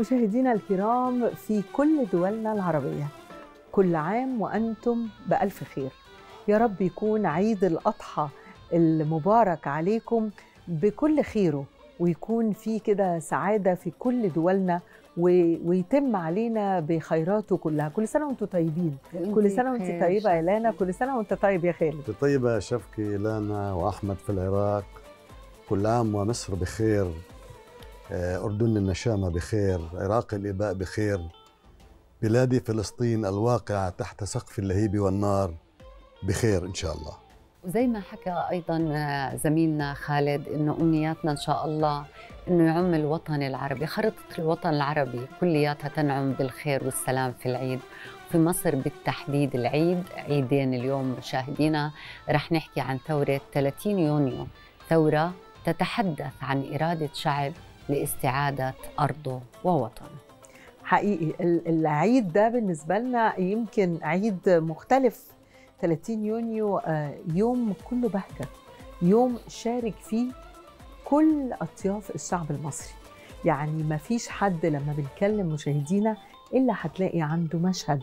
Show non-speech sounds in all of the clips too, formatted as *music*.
مشاهدينا الكرام في كل دولنا العربية كل عام وأنتم بألف خير يا رب يكون عيد الأضحى المبارك عليكم بكل خيره ويكون في كده سعادة في كل دولنا ويتم علينا بخيراته كلها كل سنة وانتم طيبين كل سنة وانت طيبة يا لانا كل سنة وانت طيب يا خالد طيبة يا شفكي لانا وأحمد في العراق كل عام ومصر بخير آه، أردن النشامة بخير عراق الإباء بخير بلادي فلسطين الواقعة تحت سقف اللهيب والنار بخير إن شاء الله وزي ما حكى أيضا آه، زميلنا خالد أنه أمنياتنا إن شاء الله أنه يعم الوطن العربي خريطة الوطن العربي كلياتها تنعم بالخير والسلام في العيد في مصر بالتحديد العيد عيدين اليوم مشاهدينا رح نحكي عن ثورة 30 يونيو ثورة تتحدث عن إرادة شعب لاستعادة أرضه ووطنه حقيقي العيد ده بالنسبة لنا يمكن عيد مختلف 30 يونيو آه، يوم كله بهجة يوم شارك فيه كل أطياف الشعب المصري يعني ما فيش حد لما بنكلم مشاهدينا إلا هتلاقي عنده مشهد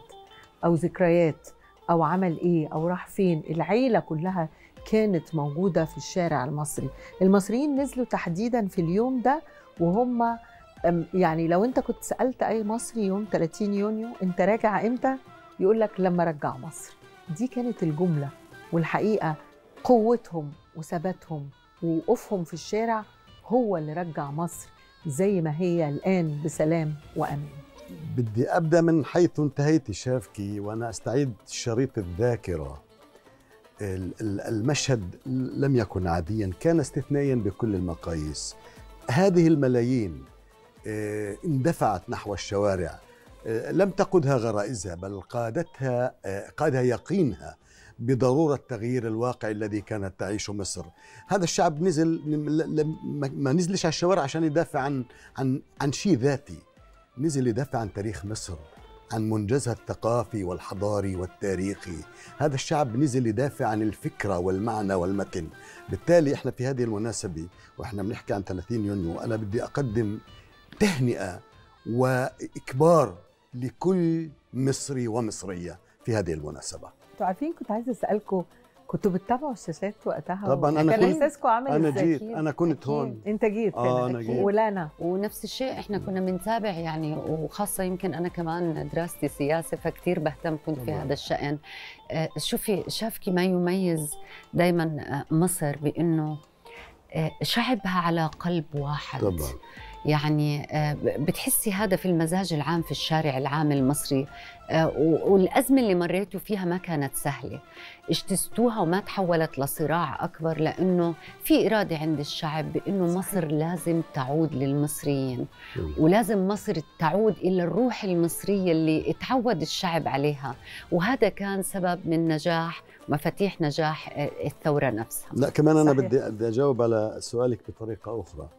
أو ذكريات أو عمل إيه أو راح فين العيلة كلها كانت موجودة في الشارع المصري المصريين نزلوا تحديدا في اليوم ده وهم يعني لو انت كنت سالت اي مصري يوم 30 يونيو انت راجع امتى يقول لك لما رجع مصر دي كانت الجمله والحقيقه قوتهم وثباتهم ووقوفهم في الشارع هو اللي رجع مصر زي ما هي الان بسلام وامان بدي ابدا من حيث انتهيت شافكي وانا استعيد شريط الذاكره المشهد لم يكن عاديا كان استثنائيا بكل المقاييس هذه الملايين آه، اندفعت نحو الشوارع آه، لم تقدها غرائزها بل قادتها آه، قادها يقينها بضرورة تغيير الواقع الذي كانت تعيشه مصر هذا الشعب نزل ما نزلش على الشوارع عشان يدافع عن عن عن شيء ذاتي نزل يدافع عن تاريخ مصر عن منجزها الثقافي والحضاري والتاريخي هذا الشعب نزل يدافع عن الفكرة والمعنى والمتن بالتالي احنا في هذه المناسبة واحنا بنحكي عن 30 يونيو أنا بدي أقدم تهنئة وإكبار لكل مصري ومصرية في هذه المناسبة تعرفين كنت عايزة أسألكم كنتوا بتتابعوا السيسات وقتها طبعا انا كان احساسكم عامل ازاي؟ انا جيت انا كنت هون انت جيت اه انا جيت ولانا ونفس الشيء احنا كنا بنتابع يعني وخاصه يمكن انا كمان دراستي سياسه فكتير بهتم كنت في هذا الشان آه، شوفي شافكي ما يميز دائما آه، مصر بانه آه، شعبها على قلب واحد طبعا يعني بتحسي هذا في المزاج العام في الشارع العام المصري آه، والأزمة اللي مريتوا فيها ما كانت سهلة اجتزتوها وما تحولت لصراع أكبر لأنه في إرادة عند الشعب بأنه مصر لازم تعود للمصريين ولازم مصر تعود إلى الروح المصرية اللي تعود الشعب عليها وهذا كان سبب من نجاح مفاتيح نجاح آه، الثورة نفسها لا كمان أنا بدي بدي أجاوب على سؤالك بطريقة أخرى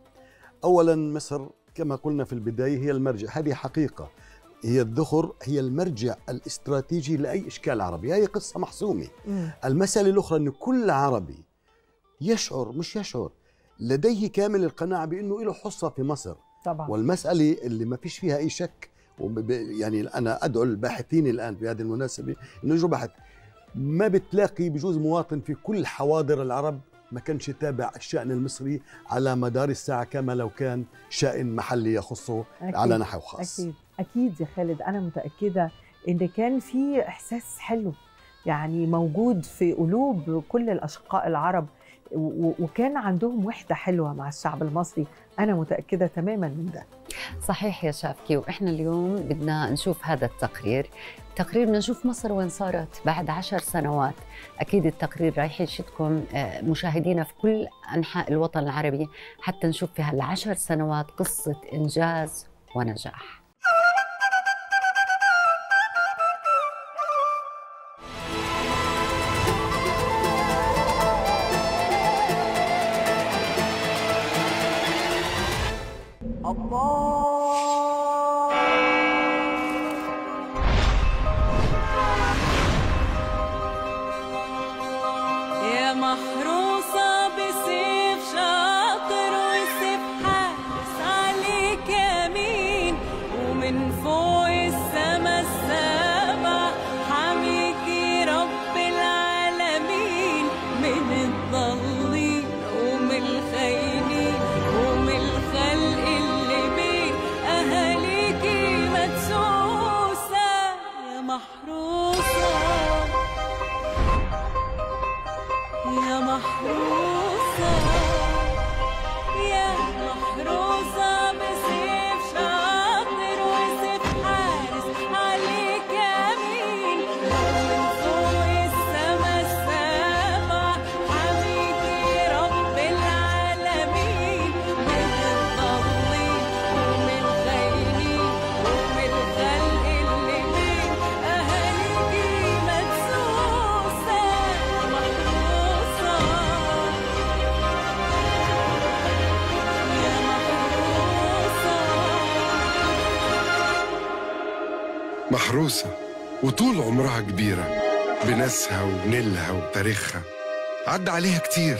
أولا مصر كما قلنا في البداية هي المرجع هذه حقيقة هي الذخر هي المرجع الاستراتيجي لاي اشكال عربي، هذه قصه محسومه. إيه. المساله الاخرى انه كل عربي يشعر مش يشعر لديه كامل القناعه بانه له حصه في مصر. طبعا والمساله اللي ما فيش فيها اي شك يعني انا ادعو الباحثين الان في هذه المناسبه انه يجوا بحث ما بتلاقي بجوز مواطن في كل حواضر العرب ما كانش يتابع الشأن المصري على مدار الساعة كما لو كان شأن محلي يخصه أكيد على نحو خاص أكيد اكيد يا خالد انا متاكده ان كان في احساس حلو يعني موجود في قلوب كل الاشقاء العرب وكان عندهم وحده حلوه مع الشعب المصري انا متاكده تماما من ده صحيح يا شافكي واحنا اليوم بدنا نشوف هذا التقرير تقرير نشوف مصر وين صارت بعد عشر سنوات اكيد التقرير رايح يشدكم آه، مشاهدينا في كل انحاء الوطن العربي حتى نشوف في هالعشر سنوات قصه انجاز ونجاح محروسة وطول عمرها كبيرة بناسها وبنيلها وتاريخها عدى عليها كتير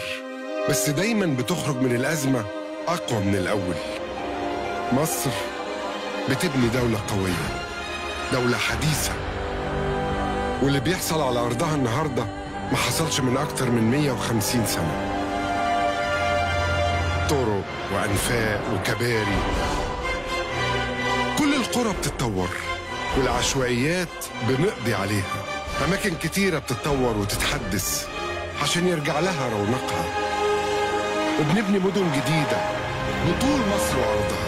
بس دايما بتخرج من الأزمة أقوى من الأول مصر بتبني دولة قوية دولة حديثة واللي بيحصل على أرضها النهاردة ما حصلش من أكتر من 150 سنة طرق وأنفاق وكباري كل القرى بتتطور والعشوائيات بنقضي عليها أماكن كتيرة بتتطور وتتحدث عشان يرجع لها رونقها وبنبني مدن جديدة بطول مصر وأرضها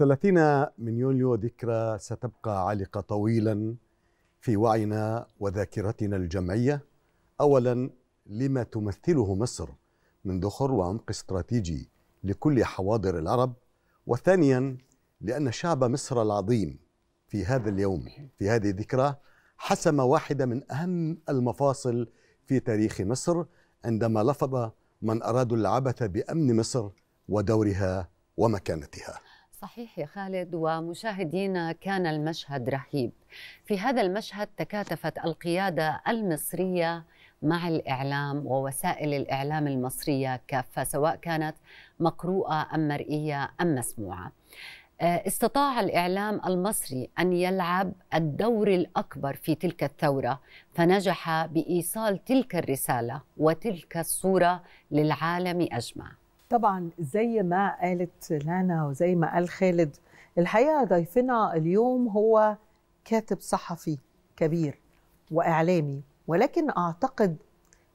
الثلاثين من يونيو ذكرى ستبقى عالقة طويلا في وعينا وذاكرتنا الجمعية أولا لما تمثله مصر من ذخر وعمق استراتيجي لكل حواضر العرب وثانيا لأن شعب مصر العظيم في هذا اليوم في هذه الذكرى حسم واحدة من أهم المفاصل في تاريخ مصر عندما لفظ من أرادوا العبث بأمن مصر ودورها ومكانتها صحيح يا خالد ومشاهدينا كان المشهد رهيب في هذا المشهد تكاتفت القياده المصريه مع الاعلام ووسائل الاعلام المصريه كافه سواء كانت مقروءه ام مرئيه ام مسموعه آه، استطاع الاعلام المصري ان يلعب الدور الاكبر في تلك الثوره فنجح بايصال تلك الرساله وتلك الصوره للعالم اجمع طبعا زي ما قالت لانا وزي ما قال خالد الحقيقه ضيفنا اليوم هو كاتب صحفي كبير واعلامي ولكن اعتقد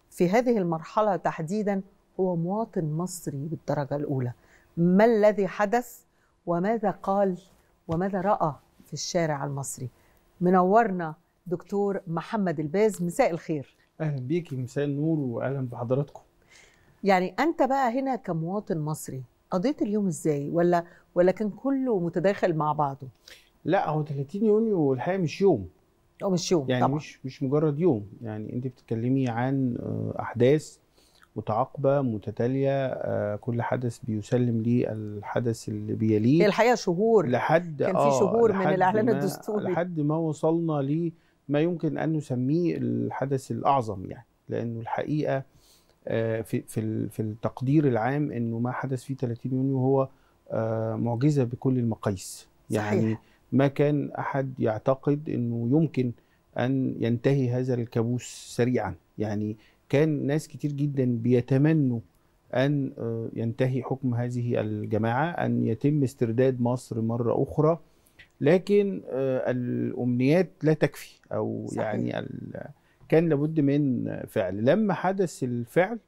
في هذه المرحله تحديدا هو مواطن مصري بالدرجه الاولى ما الذي حدث وماذا قال وماذا راى في الشارع المصري منورنا دكتور محمد الباز مساء الخير اهلا بيكي مساء النور واهلا بحضراتكم يعني انت بقى هنا كمواطن مصري قضيت اليوم ازاي ولا ولا كان كله متداخل مع بعضه لا هو 30 يونيو الحقيقه مش يوم او مش يوم يعني طبعا. مش مش مجرد يوم يعني انت بتتكلمي عن آه، احداث متعاقبه متتاليه آه، كل حدث بيسلم لي الحدث اللي بيليه الحقيقه شهور لحد كان في آه، شهور من الاعلان الدستوري لحد ما وصلنا لما يمكن ان نسميه الحدث الاعظم يعني لانه الحقيقه آه، في في في التقدير العام انه ما حدث في 30 يونيو هو آه، معجزه بكل المقاييس يعني ما كان احد يعتقد انه يمكن ان ينتهي هذا الكابوس سريعا يعني كان ناس كتير جدا بيتمنوا ان آه، ينتهي حكم هذه الجماعه ان يتم استرداد مصر مره اخرى لكن الامنيات لا تكفي او صحيح. يعني كان لابد من فعل لما حدث الفعل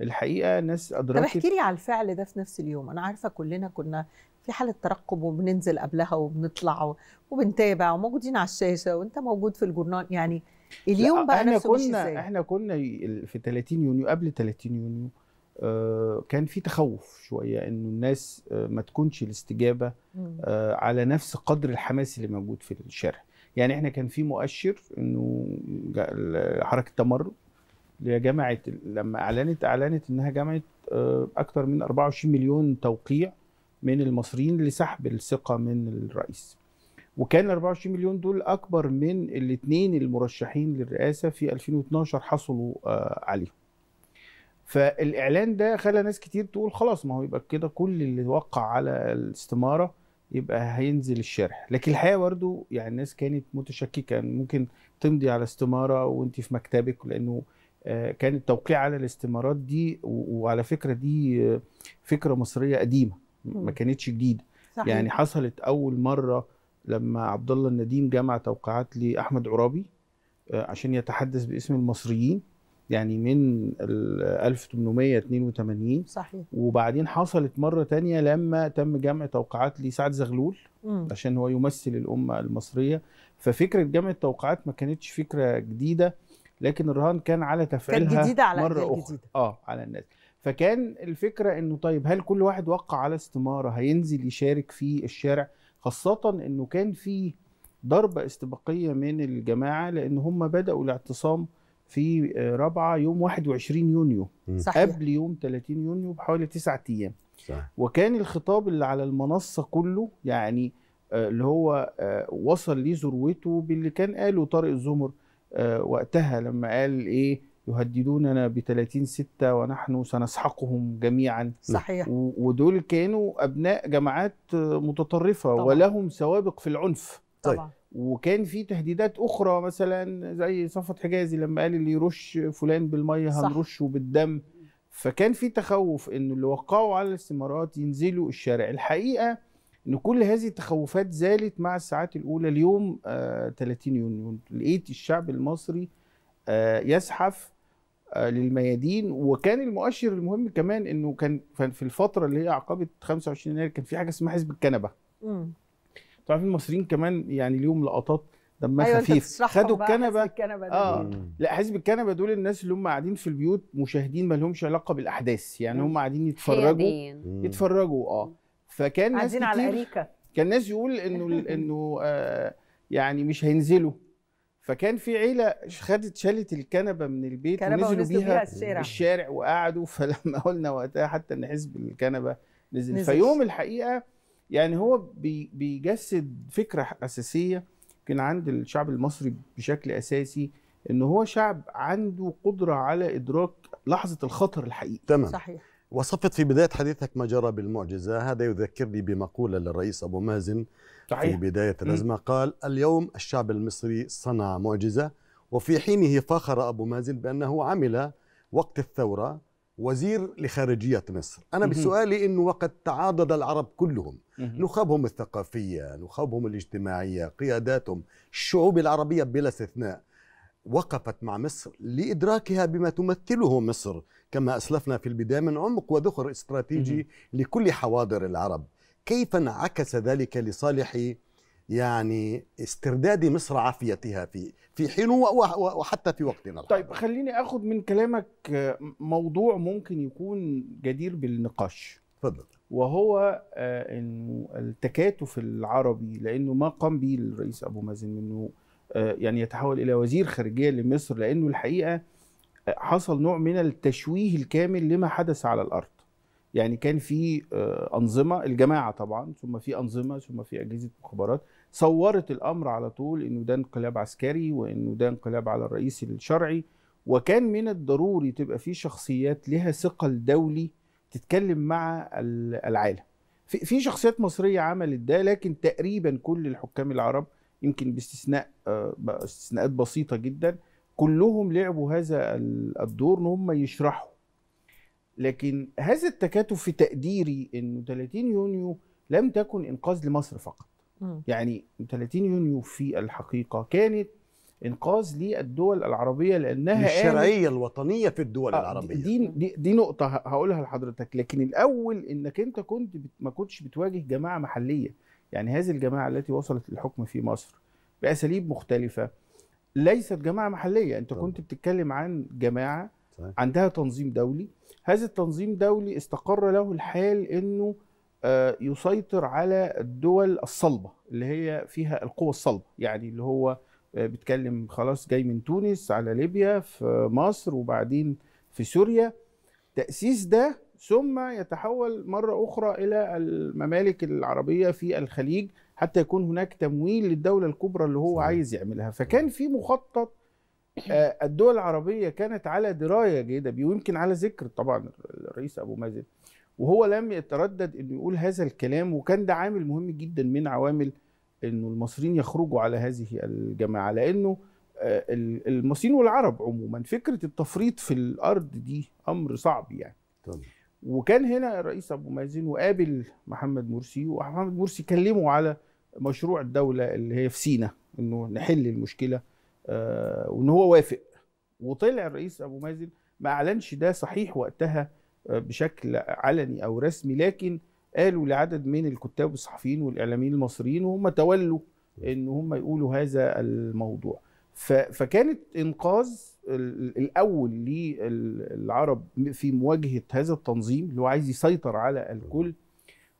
الحقيقه ناس ادركت طب احكي لي على الفعل ده في نفس اليوم انا عارفه كلنا كنا في حاله ترقب وبننزل قبلها وبنطلع وبنتابع وموجودين على الشاشه وانت موجود في الجورنال يعني اليوم بقى احنا نفسه كنا احنا كنا في 30 يونيو قبل 30 يونيو آه، كان في تخوف شويه انه الناس آه، ما تكونش الاستجابه آه، على نفس قدر الحماس اللي موجود في الشارع يعني احنا كان في مؤشر انه حركه تمرد جمعت لما اعلنت اعلنت انها جمعت آه، اكثر من 24 مليون توقيع من المصريين لسحب الثقه من الرئيس وكان 24 مليون دول اكبر من الاثنين المرشحين للرئاسه في 2012 حصلوا آه، عليهم فالاعلان ده خلى ناس كتير تقول خلاص ما هو يبقى كده كل اللي وقع على الاستماره يبقى هينزل الشرح لكن الحقيقه برضه يعني الناس كانت متشككه ممكن تمضي على استماره وانت في مكتبك لانه آه، كان التوقيع على الاستمارات دي وعلى فكره دي آه، فكره مصريه قديمه ما كانتش جديده صحيح. يعني حصلت اول مره لما عبد الله النديم جمع توقيعات لاحمد عرابي آه، عشان يتحدث باسم المصريين يعني من 1882 صحيح وبعدين حصلت مره تانية لما تم جمع توقيعات لسعد زغلول م. عشان هو يمثل الامه المصريه ففكره جمع التوقيعات ما كانتش فكره جديده لكن الرهان كان على تفعيلها كان جديده على مره اخرى جديدة. اه على الناس فكان الفكره انه طيب هل كل واحد وقع على استماره هينزل يشارك في الشارع خاصه انه كان في ضربه استباقيه من الجماعه لان هم بداوا الاعتصام في آه، رابعه يوم 21 يونيو صحيح. قبل يوم 30 يونيو بحوالي تسعة ايام صحيح. وكان الخطاب اللي على المنصه كله يعني آه، اللي هو آه، وصل ليه ذروته باللي كان قاله طارق الزمر وقتها لما قال ايه يهددوننا ب 30 6 ونحن سنسحقهم جميعا صحيح ودول كانوا ابناء جماعات متطرفه طبعا. ولهم سوابق في العنف طبعا طيب. وكان في تهديدات اخرى مثلا زي صفوت حجازي لما قال اللي يرش فلان بالميه هنرشه بالدم فكان في تخوف ان اللي وقعوا على الاستمارات ينزلوا الشارع الحقيقه ان كل هذه التخوفات زالت مع الساعات الاولى اليوم آه 30 يونيو لقيت الشعب المصري آه يزحف آه للميادين وكان المؤشر المهم كمان انه كان في الفتره اللي هي عقبه 25 يناير كان في حاجه اسمها حزب الكنبه عارفين المصريين كمان يعني ليهم لقطات دمها أيوة خفيف خدوا الكنبه الكنبه اه لا حزب الكنبه دول الناس اللي هم قاعدين في البيوت مشاهدين ما لهمش علاقه بالاحداث يعني هم قاعدين يتفرجوا حيادين. يتفرجوا اه فكان ناس كتير على أريكة. كان ناس يقول انه *laughs* انه آه يعني مش هينزلوا فكان في عيله خدت شالت الكنبه من البيت ونزلوا بيها, بيها الشارع. الشارع وقعدوا *laughs* فلما قلنا وقتها حتى ان حزب الكنبه نزل, نزل. فيوم الحقيقه يعني هو بيجسد فكره اساسيه كان عند الشعب المصري بشكل اساسي ان هو شعب عنده قدره على ادراك لحظه الخطر الحقيقي تمام صحيح وصفت في بدايه حديثك ما جرى بالمعجزه هذا يذكرني بمقوله للرئيس ابو مازن صحيح. في بدايه الازمه قال اليوم الشعب المصري صنع معجزه وفي حينه فخر ابو مازن بانه عمل وقت الثوره وزير لخارجيه مصر انا بسؤالي انه وقد تعاضد العرب كلهم نخبهم الثقافية نخبهم الاجتماعية قياداتهم الشعوب العربية بلا استثناء وقفت مع مصر لإدراكها بما تمثله مصر كما أسلفنا في البداية من عمق وذخر استراتيجي لكل حواضر العرب كيف انعكس ذلك لصالح يعني استرداد مصر عافيتها في في حين وحتى في وقتنا طيب خليني اخذ من كلامك آه، موضوع ممكن يكون جدير بالنقاش تفضل. وهو آه، انه التكاتف العربي لانه ما قام به الرئيس ابو مازن انه آه، يعني يتحول الى وزير خارجيه لمصر لانه الحقيقه آه، حصل نوع من التشويه الكامل لما حدث على الارض يعني كان في انظمه الجماعه طبعا ثم في انظمه ثم في اجهزه مخابرات صورت الامر على طول انه ده انقلاب عسكري وانه ده انقلاب على الرئيس الشرعي وكان من الضروري تبقى في شخصيات لها ثقل دولي تتكلم مع العالم في شخصيات مصريه عملت ده لكن تقريبا كل الحكام العرب يمكن باستثناء آه، استثناءات بسيطه جدا كلهم لعبوا هذا الدور ان هم يشرحوا لكن هذا التكاتف في تقديري انه 30 يونيو لم تكن انقاذ لمصر فقط يعني 30 يونيو في الحقيقه كانت انقاذ للدول العربيه لانها الشرعيه الوطنيه في الدول آه العربيه دي, دي دي نقطه هقولها لحضرتك لكن الاول انك انت كنت بت ما كنتش بتواجه جماعه محليه يعني هذه الجماعه التي وصلت للحكم في مصر باساليب مختلفه ليست جماعه محليه انت كنت بتتكلم عن جماعه عندها تنظيم دولي هذا التنظيم دولي استقر له الحال انه آه، يسيطر على الدول الصلبه اللي هي فيها القوى الصلبه يعني اللي هو آه، بيتكلم خلاص جاي من تونس على ليبيا في مصر وبعدين في سوريا تأسيس ده ثم يتحول مرة أخرى إلى الممالك العربية في الخليج حتى يكون هناك تمويل للدولة الكبرى اللي هو عايز يعملها فكان في مخطط آه، الدول العربية كانت على دراية جيدة بيه ويمكن على ذكر طبعا الرئيس أبو مازن وهو لم يتردد أنه يقول هذا الكلام وكان ده عامل مهم جدا من عوامل انه المصريين يخرجوا على هذه الجماعه لانه آه، المصريين والعرب عموما فكره التفريط في الارض دي امر صعب يعني طبعا. وكان هنا الرئيس ابو مازن وقابل محمد مرسي ومحمد مرسي كلمه على مشروع الدوله اللي هي في سينا انه نحل المشكله آه، وان هو وافق وطلع الرئيس ابو مازن ما اعلنش ده صحيح وقتها آه، بشكل علني او رسمي لكن قالوا لعدد من الكتاب والصحفيين والاعلاميين المصريين وهم تولوا ان هم يقولوا هذا الموضوع فكانت انقاذ الاول للعرب في مواجهه هذا التنظيم اللي هو عايز يسيطر على الكل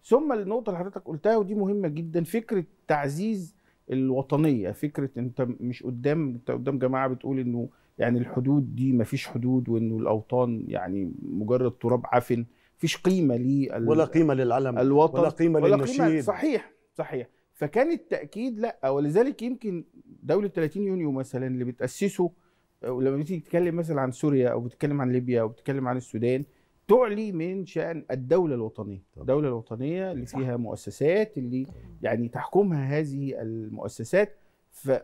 ثم النقطه اللي حضرتك قلتها ودي مهمه جدا فكره تعزيز الوطنيه فكره انت مش قدام انت قدام جماعه بتقول انه يعني الحدود دي مفيش حدود وانه الاوطان يعني مجرد تراب عفن فيش قيمه لل ولا قيمه للعلم الوطن ولا قيمه ولا للنشيد قيمة صحيح صحيح فكان التاكيد لا ولذلك يمكن دوله 30 يونيو مثلا اللي بتاسسه ولما آه، بتيجي تتكلم مثلا عن سوريا او بتتكلم عن ليبيا او بتتكلم عن السودان تعلي من شان الدوله الوطنيه الدوله الوطنيه اللي فيها مؤسسات اللي يعني تحكمها هذه المؤسسات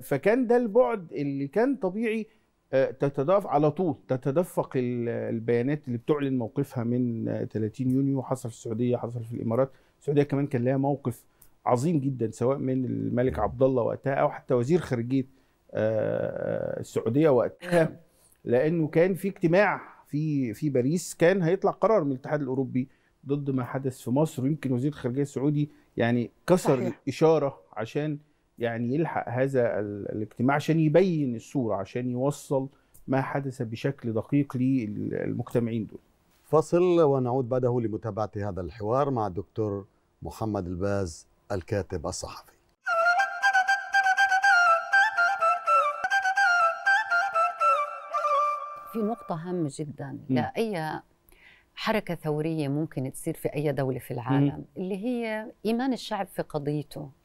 فكان ده البعد اللي كان طبيعي تتضاف على طول تتدفق البيانات اللي بتعلن موقفها من 30 يونيو حصل في السعوديه حصل في الامارات السعوديه كمان كان لها موقف عظيم جدا سواء من الملك عبد الله وقتها او حتى وزير خارجيه آه، آه، السعوديه وقتها لانه كان في اجتماع في في باريس كان هيطلع قرار من الاتحاد الاوروبي ضد ما حدث في مصر ويمكن وزير الخارجيه السعودي يعني كسر صحيح. الاشاره عشان يعني يلحق هذا الاجتماع عشان يبين الصورة عشان يوصل ما حدث بشكل دقيق للمجتمعين دول فصل ونعود بعده لمتابعة هذا الحوار مع الدكتور محمد الباز الكاتب الصحفي في نقطة هامة جدا لأي حركة ثورية ممكن تصير في أي دولة في العالم اللي هي إيمان الشعب في قضيته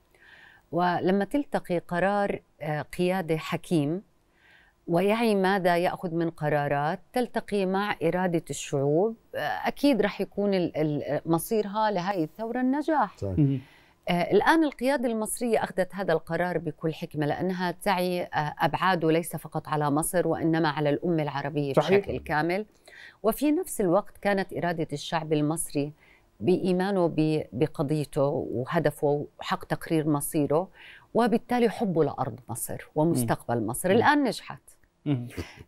ولما تلتقي قرار آه، قيادة حكيم ويعي ماذا ياخذ من قرارات تلتقي مع اراده الشعوب آه، اكيد رح يكون مصيرها لهذه الثوره النجاح صحيح. طيب. الان القياده المصريه اخذت هذا القرار بكل حكمه لانها تعي ابعاده ليس فقط على مصر وانما على الامه العربيه صحيح. بشكل كامل وفي نفس الوقت كانت اراده الشعب المصري بإيمانه بقضيته وهدفه وحق تقرير مصيره وبالتالي حبه لأرض مصر ومستقبل مصر الآن نجحت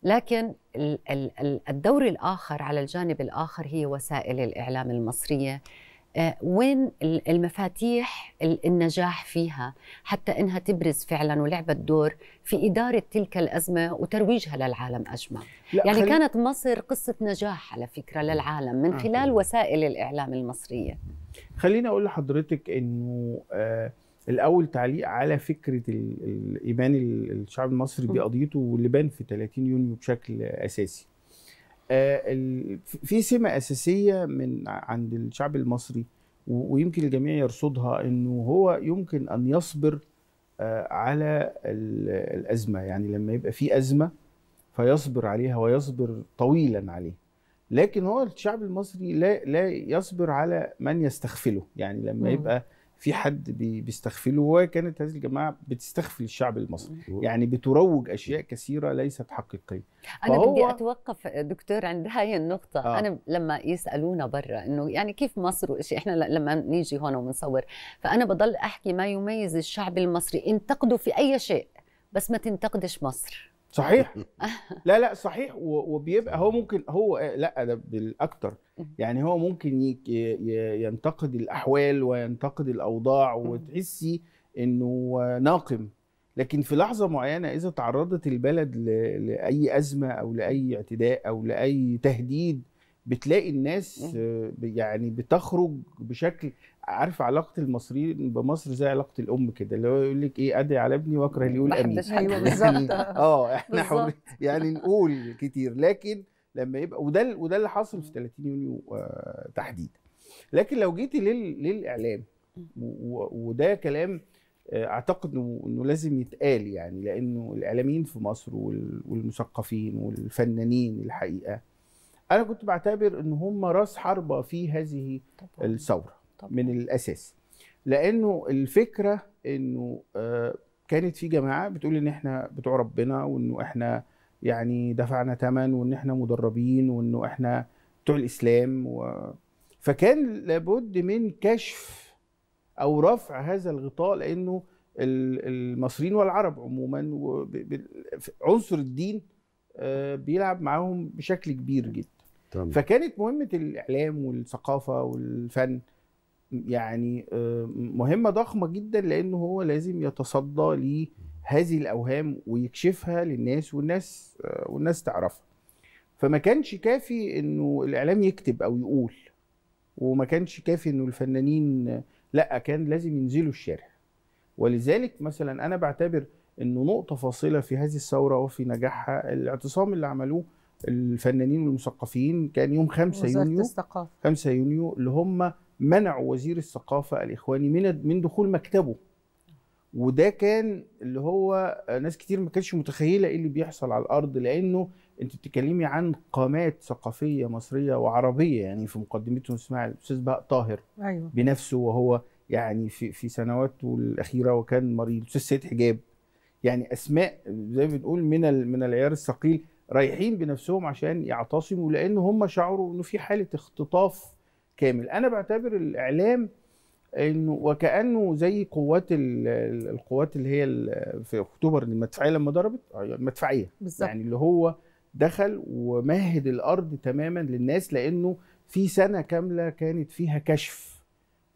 لكن الدور الآخر على الجانب الآخر هي وسائل الإعلام المصرية آه، وين المفاتيح النجاح فيها حتى انها تبرز فعلا ولعبت دور في اداره تلك الازمه وترويجها للعالم اجمع يعني خل... كانت مصر قصه نجاح على فكره للعالم من آه، خلال وسائل الاعلام المصريه خليني اقول لحضرتك انه آه الاول تعليق على فكره الايمان الشعب المصري بقضيته واللي بان في 30 يونيو بشكل اساسي آه، في سمه اساسيه من عند الشعب المصري ويمكن الجميع يرصدها انه هو يمكن ان يصبر آه، على الازمه يعني لما يبقى في ازمه فيصبر عليها ويصبر طويلا عليها لكن هو الشعب المصري لا لا يصبر على من يستغفله يعني لما يبقى في حد بيستغفله وكانت هذه الجماعه بتستغفل الشعب المصري يعني بتروج اشياء كثيره ليست حقيقيه انا بدي اتوقف دكتور عند هاي النقطه آه. انا لما يسالونا برا انه يعني كيف مصر وشيء احنا لما نيجي هون ونصور فانا بضل احكي ما يميز الشعب المصري انتقدوا في اي شيء بس ما تنتقدش مصر صحيح *laughs* لا لا صحيح وبيبقى هو ممكن هو آه، لا ده بالاكتر يعني هو ممكن ينتقد الاحوال وينتقد الاوضاع وتحسي انه ناقم لكن في لحظه معينه اذا تعرضت البلد لاي ازمه او لاي اعتداء او لاي تهديد بتلاقي الناس يعني بتخرج بشكل عارف علاقه المصريين بمصر زي علاقه الام كده اللي هو يقول لك ايه ادعي على ابني واكره يقول امين أيوة، يعني بالظبط *laughs* اه احنا يعني نقول كتير لكن لما يبقى وده وده اللي حصل في 30 يونيو آه تحديدا لكن لو جيتي لل... للاعلام وده كلام آه، اعتقد انه لازم يتقال يعني لانه الاعلاميين في مصر والمثقفين والفنانين الحقيقه انا كنت بعتبر ان هم راس حربه في هذه الثوره طبعا. من الاساس لانه الفكره انه آه، كانت في جماعه بتقول ان احنا بتوع ربنا وانه احنا يعني دفعنا ثمن وان احنا مدربين وانه احنا بتوع الاسلام و... فكان لابد من كشف او رفع هذا الغطاء لانه المصريين والعرب عموما عنصر الدين آه، بيلعب معاهم بشكل كبير جدا طبعا. فكانت مهمه الاعلام والثقافه والفن يعني آه، مهمه ضخمه جدا لانه هو لازم يتصدى لهذه الاوهام ويكشفها للناس والناس آه، والناس تعرفها فما كانش كافي انه الاعلام يكتب او يقول وما كانش كافي انه الفنانين لا كان لازم ينزلوا الشارع ولذلك مثلا انا بعتبر انه نقطه فاصله في هذه الثوره وفي نجاحها الاعتصام اللي عملوه الفنانين والمثقفين كان يوم 5 يونيو الثقافه 5 يونيو اللي هم منع وزير الثقافه الاخواني من من دخول مكتبه وده كان اللي هو ناس كتير ما كانتش متخيله ايه اللي بيحصل على الارض لانه انت بتتكلمي عن قامات ثقافيه مصريه وعربيه يعني في مقدمتهم اسمها الاستاذ بهاء طاهر أيوة. بنفسه وهو يعني في في سنواته الاخيره وكان مريض الاستاذ سيد حجاب يعني اسماء زي ما بنقول من من العيار الثقيل رايحين بنفسهم عشان يعتصموا لان هم شعروا انه في حاله اختطاف كامل انا بعتبر الاعلام انه وكانه زي قوات القوات اللي هي في اكتوبر المدفعيه لما ضربت آه، المدفعيه بالزبط. يعني اللي هو دخل ومهد الارض تماما للناس لانه في سنه كامله كانت فيها كشف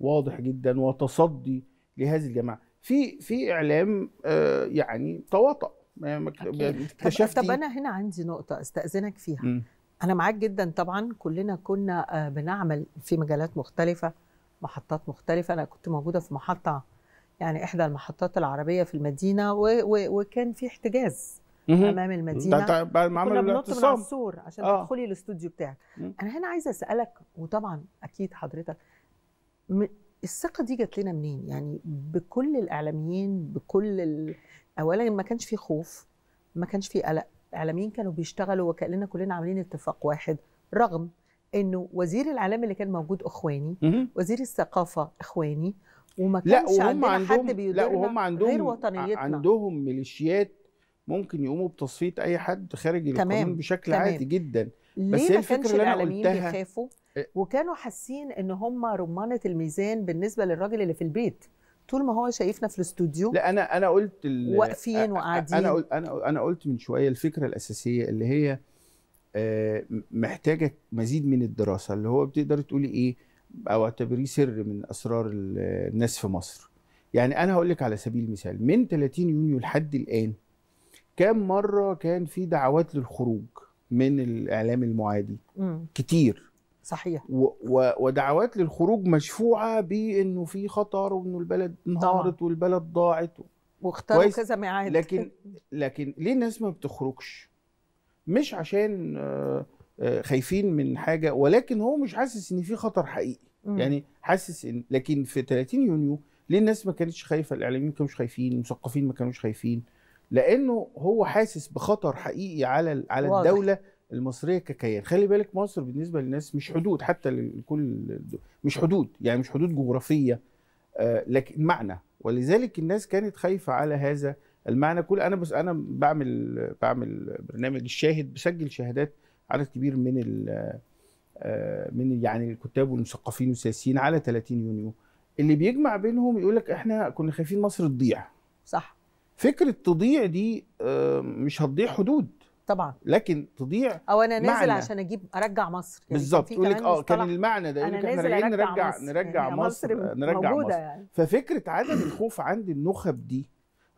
واضح جدا وتصدي لهذه الجماعه في في اعلام آه، يعني تواطأ اكتشفت طب انا هنا عندي نقطه استاذنك فيها م. أنا معاك جدا طبعا كلنا كنا آه، بنعمل في مجالات مختلفة محطات مختلفة أنا كنت موجودة في محطة يعني إحدى المحطات العربية في المدينة و و وكان في احتجاز أمام المدينة كنا بعد ما عملوا من السور عشان آه. تدخلي الاستوديو بتاعك أنا هنا عايزة أسألك وطبعا أكيد حضرتك الثقة دي جات لنا منين؟ يعني بكل الإعلاميين بكل ال... أولا ما كانش في خوف ما كانش في قلق الاعلاميين كانوا بيشتغلوا وكاننا كلنا عاملين اتفاق واحد رغم انه وزير الاعلام اللي كان موجود اخواني وزير الثقافه اخواني وما كانش لا وهم عندهم حد لا وهم عندهم غير وطنيتنا عندهم ميليشيات ممكن يقوموا بتصفيه اي حد خارج تمام القانون بشكل تمام عادي جدا بس ليه ما كانش الاعلاميين بيخافوا إيه. وكانوا حاسين ان هم رمانه الميزان بالنسبه للراجل اللي في البيت طول ما هو شايفنا في الاستوديو لا انا انا قلت واقفين وقاعدين انا قلت انا انا قلت من شويه الفكره الاساسيه اللي هي آه، محتاجه مزيد من الدراسه اللي هو بتقدر تقولي ايه او اعتبريه سر من اسرار الناس في مصر يعني انا هقول لك على سبيل المثال من 30 يونيو لحد الان كام مره كان في دعوات للخروج من الاعلام المعادي م. كتير صحيح و و ودعوات للخروج مشفوعه بانه في خطر وانه البلد انهارت والبلد ضاعت و... واختاروا كذا ميعاد لكن *laughs* لكن ليه الناس ما بتخرجش؟ مش عشان آه، آه، خايفين من حاجه ولكن هو مش حاسس ان في خطر حقيقي م. يعني حاسس ان لكن في 30 يونيو ليه الناس ما كانتش خايفه الاعلاميين ما كانوش خايفين المثقفين ما كانوش خايفين لانه هو حاسس بخطر حقيقي على على واضح. الدوله المصريه ككيان خلي بالك مصر بالنسبه للناس مش حدود حتى لكل مش حدود يعني مش حدود جغرافيه آه، لكن معنى ولذلك الناس كانت خايفه على هذا المعنى كل انا بس انا بعمل بعمل برنامج الشاهد بسجل شهادات عدد كبير من آه، من يعني الكتاب والمثقفين والسياسيين على 30 يونيو اللي بيجمع بينهم يقول لك احنا كنا خايفين مصر تضيع صح فكره تضيع دي آه، مش هتضيع حدود طبعا لكن تضيع او انا نازل معنى. عشان اجيب ارجع مصر يعني بالظبط يقول لك اه كان المعنى ده يقول لك احنا راجعين نرجع مصر. نرجع يعني مصر, مصر نرجع مصر يعني. ففكره عدم الخوف عند النخب دي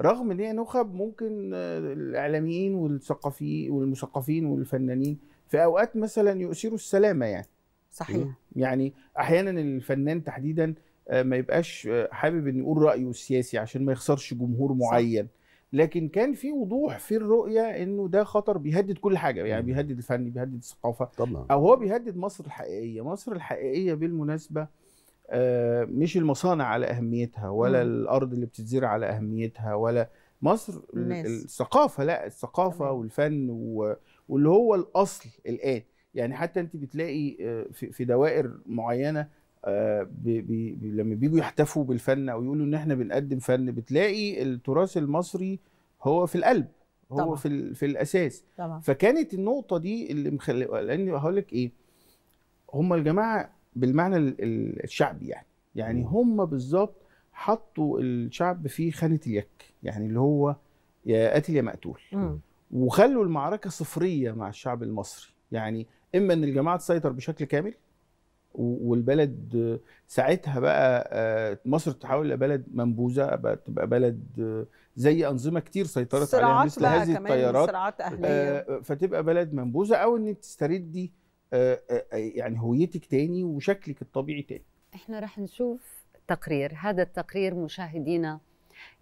رغم ان هي نخب ممكن آه، الاعلاميين والثقافيين والمثقفين والفنانين في اوقات مثلا يؤثروا السلامه يعني صحيح يعني احيانا الفنان تحديدا آه، ما يبقاش آه، حابب ان يقول رايه السياسي عشان ما يخسرش جمهور معين صح. لكن كان في وضوح في الرؤيه انه ده خطر بيهدد كل حاجه يعني بيهدد الفن بيهدد الثقافه طبعا او هو بيهدد مصر الحقيقيه مصر الحقيقيه بالمناسبه آه، مش المصانع على اهميتها ولا مم. الارض اللي بتتزرع على اهميتها ولا مصر الناس. الثقافه لا الثقافه مم. والفن واللي هو الاصل الان يعني حتى انت بتلاقي آه، في دوائر معينه آه، بي بي لما بييجوا يحتفوا بالفن او يقولوا ان احنا بنقدم فن بتلاقي التراث المصري هو في القلب هو طبعا. في في الاساس طبعا. فكانت النقطه دي اللي مخلي لاني هقول لك ايه هم الجماعه بالمعنى الشعبي يعني يعني هم بالظبط حطوا الشعب في خانه اليك يعني اللي هو يا قاتل يا مقتول وخلوا المعركه صفريه مع الشعب المصري يعني اما ان الجماعه تسيطر بشكل كامل والبلد ساعتها بقى آه، مصر تتحول لبلد منبوزة بقى تبقى بلد آه، زي انظمه كتير سيطرت عليها مثل هذه آه، أهلية. فتبقى بلد منبوذه او انك تستردي يعني هويتك تاني وشكلك الطبيعي تاني احنا راح نشوف تقرير هذا التقرير مشاهدينا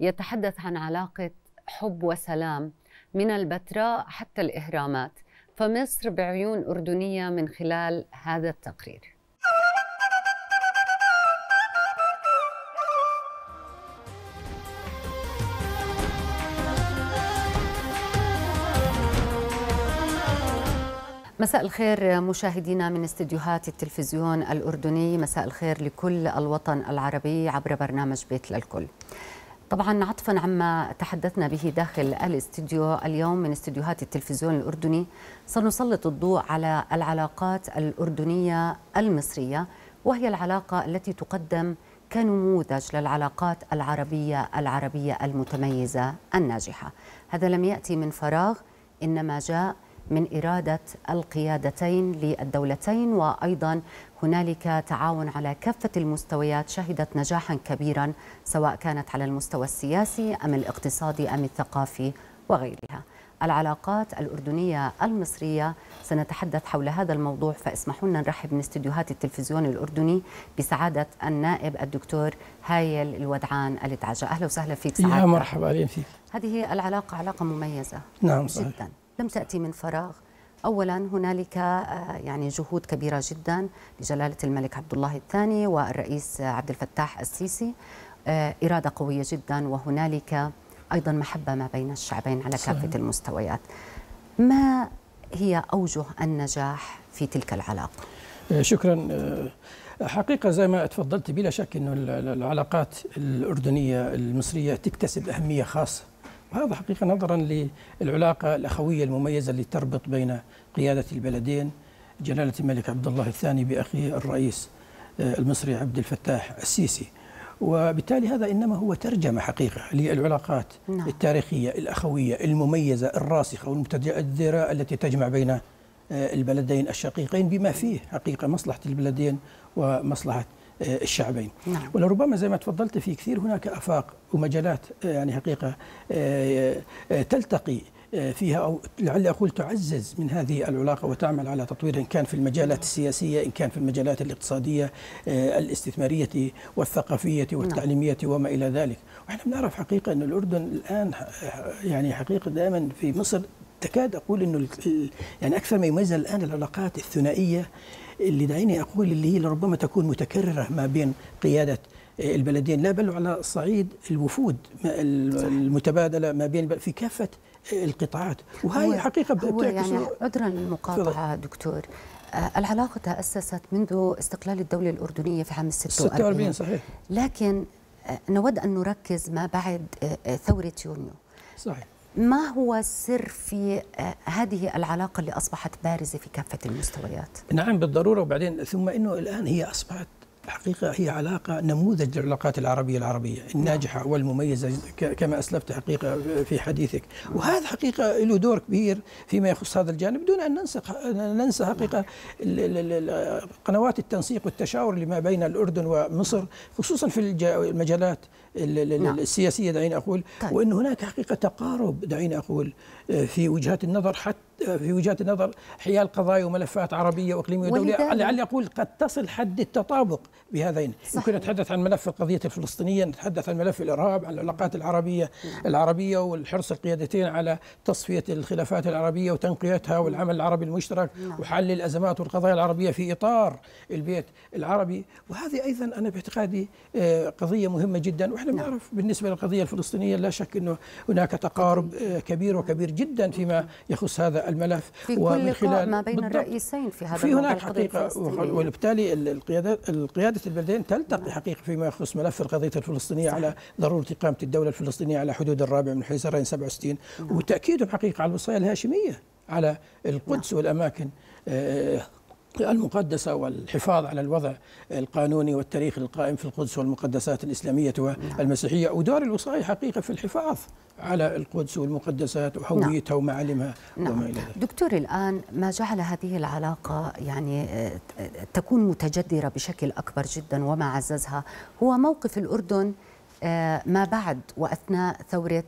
يتحدث عن علاقه حب وسلام من البتراء حتى الاهرامات فمصر بعيون اردنيه من خلال هذا التقرير مساء الخير مشاهدينا من استديوهات التلفزيون الأردني مساء الخير لكل الوطن العربي عبر برنامج بيت للكل طبعا عطفا عما تحدثنا به داخل الاستديو اليوم من استديوهات التلفزيون الأردني سنسلط الضوء على العلاقات الأردنية المصرية وهي العلاقة التي تقدم كنموذج للعلاقات العربية العربية المتميزة الناجحة هذا لم يأتي من فراغ إنما جاء من إرادة القيادتين للدولتين وأيضا هنالك تعاون على كافة المستويات شهدت نجاحا كبيرا سواء كانت على المستوى السياسي أم الاقتصادي أم الثقافي وغيرها العلاقات الأردنية المصرية سنتحدث حول هذا الموضوع فاسمحوا لنا نرحب من استديوهات التلفزيون الأردني بسعادة النائب الدكتور هايل الودعان الدعجة أهلا وسهلا فيك سعادة يا مرحبا أهلا فيك هذه العلاقة علاقة مميزة نعم صحيح. جدا لم تأتي من فراغ اولا هنالك آه، يعني جهود كبيره جدا لجلاله الملك عبد الله الثاني والرئيس عبد الفتاح السيسي آه، اراده قويه جدا وهنالك ايضا محبه ما بين الشعبين على كافه المستويات. ما هي اوجه النجاح في تلك العلاقه؟ آه، شكرا حقيقه زي ما تفضلت بلا شك انه العلاقات الاردنيه المصريه تكتسب اهميه خاصه هذا حقيقة نظرا للعلاقة الأخوية المميزة اللي تربط بين قيادة البلدين جلالة الملك عبد الله الثاني بأخيه الرئيس آه، المصري عبد الفتاح السيسي وبالتالي هذا إنما هو ترجمة حقيقة للعلاقات نعم. التاريخية الأخوية المميزة الراسخة والمتجذرة التي تجمع بين آه، البلدين الشقيقين بما فيه حقيقة مصلحة البلدين ومصلحة آه، الشعبين نعم. ولربما زي ما تفضلت في كثير هناك افاق ومجالات آه، يعني حقيقه آه، تلتقي فيها او لعل اقول تعزز من هذه العلاقه وتعمل على تطويرها ان كان في المجالات السياسيه ان كان في المجالات الاقتصاديه الاستثماريه والثقافيه نعم. والتعليميه وما الى ذلك، ونحن نعرف حقيقه ان الاردن الان يعني حقيقه دائما في مصر تكاد اقول انه يعني اكثر ما يميز الان العلاقات الثنائيه اللي دعيني أقول اللي هي لربما تكون متكررة ما بين قيادة البلدين لا بل على صعيد الوفود المتبادلة ما بين في كافة القطاعات وهي حقيقة هو يعني عذرا المقاطعة دكتور آه، العلاقة تأسست منذ استقلال الدولة الأردنية في عام 46 46 صحيح لكن آه، نود أن نركز ما بعد آه، ثورة يونيو صحيح ما هو السر في آه، هذه العلاقة اللي أصبحت بارزة في كافة المستويات؟ نعم بالضرورة وبعدين ثم أنه الآن هي أصبحت حقيقة هي علاقة نموذج للعلاقات العربية العربية الناجحة نعم. والمميزة كما أسلفت حقيقة في حديثك نعم. وهذا حقيقة له دور كبير فيما يخص هذا الجانب دون أن ننسى ننسى حقيقة نعم. قنوات التنسيق والتشاور اللي ما بين الأردن ومصر خصوصا في المجالات نعم. السياسية دعيني أقول طيب. وأن هناك حقيقة تقارب دعيني أقول آه، في وجهات النظر حتى في وجهه النظر حيال قضايا وملفات عربيه واقليميه ودوليه لعل اقول قد تصل حد التطابق بهذين صحيح. يمكن نتحدث عن ملف القضيه الفلسطينيه نتحدث عن ملف الارهاب عن العلاقات العربيه نعم. العربيه والحرص القيادتين على تصفيه الخلافات العربيه وتنقيتها والعمل العربي المشترك نعم. وحل الازمات والقضايا العربيه في اطار البيت العربي وهذه ايضا انا باعتقادي آه، قضيه مهمه جدا واحنا نعم. بنعرف بالنسبه للقضيه الفلسطينيه لا شك انه هناك تقارب آه، كبير وكبير جدا فيما يخص هذا الملف في ومن خلال ما بين الرئيسين في هذا في هناك حقيقه وبالتالي القيادات قياده البلدين تلتقي حقيقه فيما يخص ملف القضيه الفلسطينيه صحيح. على ضروره اقامه الدوله الفلسطينيه على حدود الرابع من حزيران 67 وتاكيدهم حقيقه على الوصايا الهاشميه على القدس نعم. والاماكن آه، المقدسة والحفاظ على الوضع القانوني والتاريخ القائم في القدس والمقدسات الإسلامية والمسيحية ودور الوصاية حقيقة في الحفاظ على القدس والمقدسات وهويتها نعم. ومعالمها نعم. وما إلى ذلك دكتور الآن ما جعل هذه العلاقة يعني آه، تكون متجدرة بشكل أكبر جدا وما عززها هو موقف الأردن آه، ما بعد وأثناء ثورة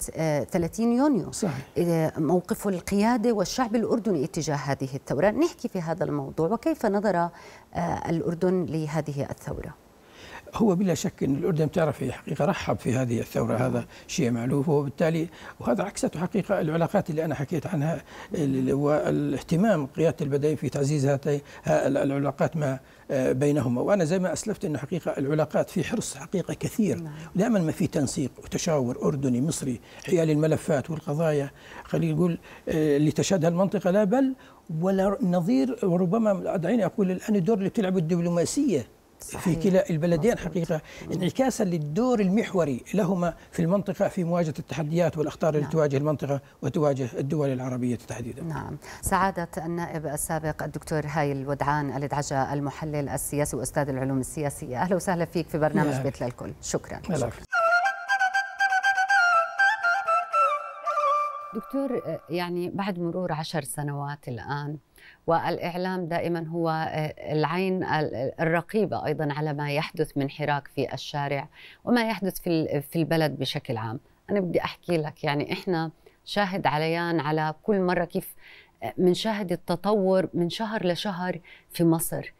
30 آه، يونيو صحيح. آه، موقف القيادة والشعب الأردني اتجاه هذه الثورة نحكي في هذا الموضوع وكيف نظر الأردن لهذه الثورة هو بلا شك ان الاردن في حقيقه رحب في هذه الثوره هذا شيء معلوف وبالتالي وهذا عكسته حقيقه العلاقات اللي انا حكيت عنها والاهتمام قياده البدايه في تعزيز هاتي العلاقات مع آه، بينهما وأنا زي ما أسلفت أن حقيقة العلاقات في حرص حقيقة كثير نعم. دائما ما في تنسيق وتشاور أردني مصري حيال الملفات والقضايا خلينا نقول آه، اللي تشهدها المنطقة لا بل ولا نظير وربما دعيني أقول الآن الدور اللي بتلعبه الدبلوماسية في كلا البلدين حقيقة انعكاسا للدور المحوري لهما في المنطقة في مواجهة التحديات والأخطار التي نعم. تواجه المنطقة وتواجه الدول العربية تحديدا نعم سعادة النائب السابق الدكتور هايل ودعان الادعجة المحلل السياسي وأستاذ العلوم السياسية أهلا وسهلا فيك في برنامج بيت للكل شكرا, شكرا. دكتور يعني بعد مرور عشر سنوات الآن والاعلام دائما هو آه، العين الرقيبه ايضا على ما يحدث من حراك في الشارع وما يحدث في في البلد بشكل عام انا بدي احكي لك يعني احنا شاهد عليان على كل مره كيف بنشاهد آه، التطور من شهر لشهر في مصر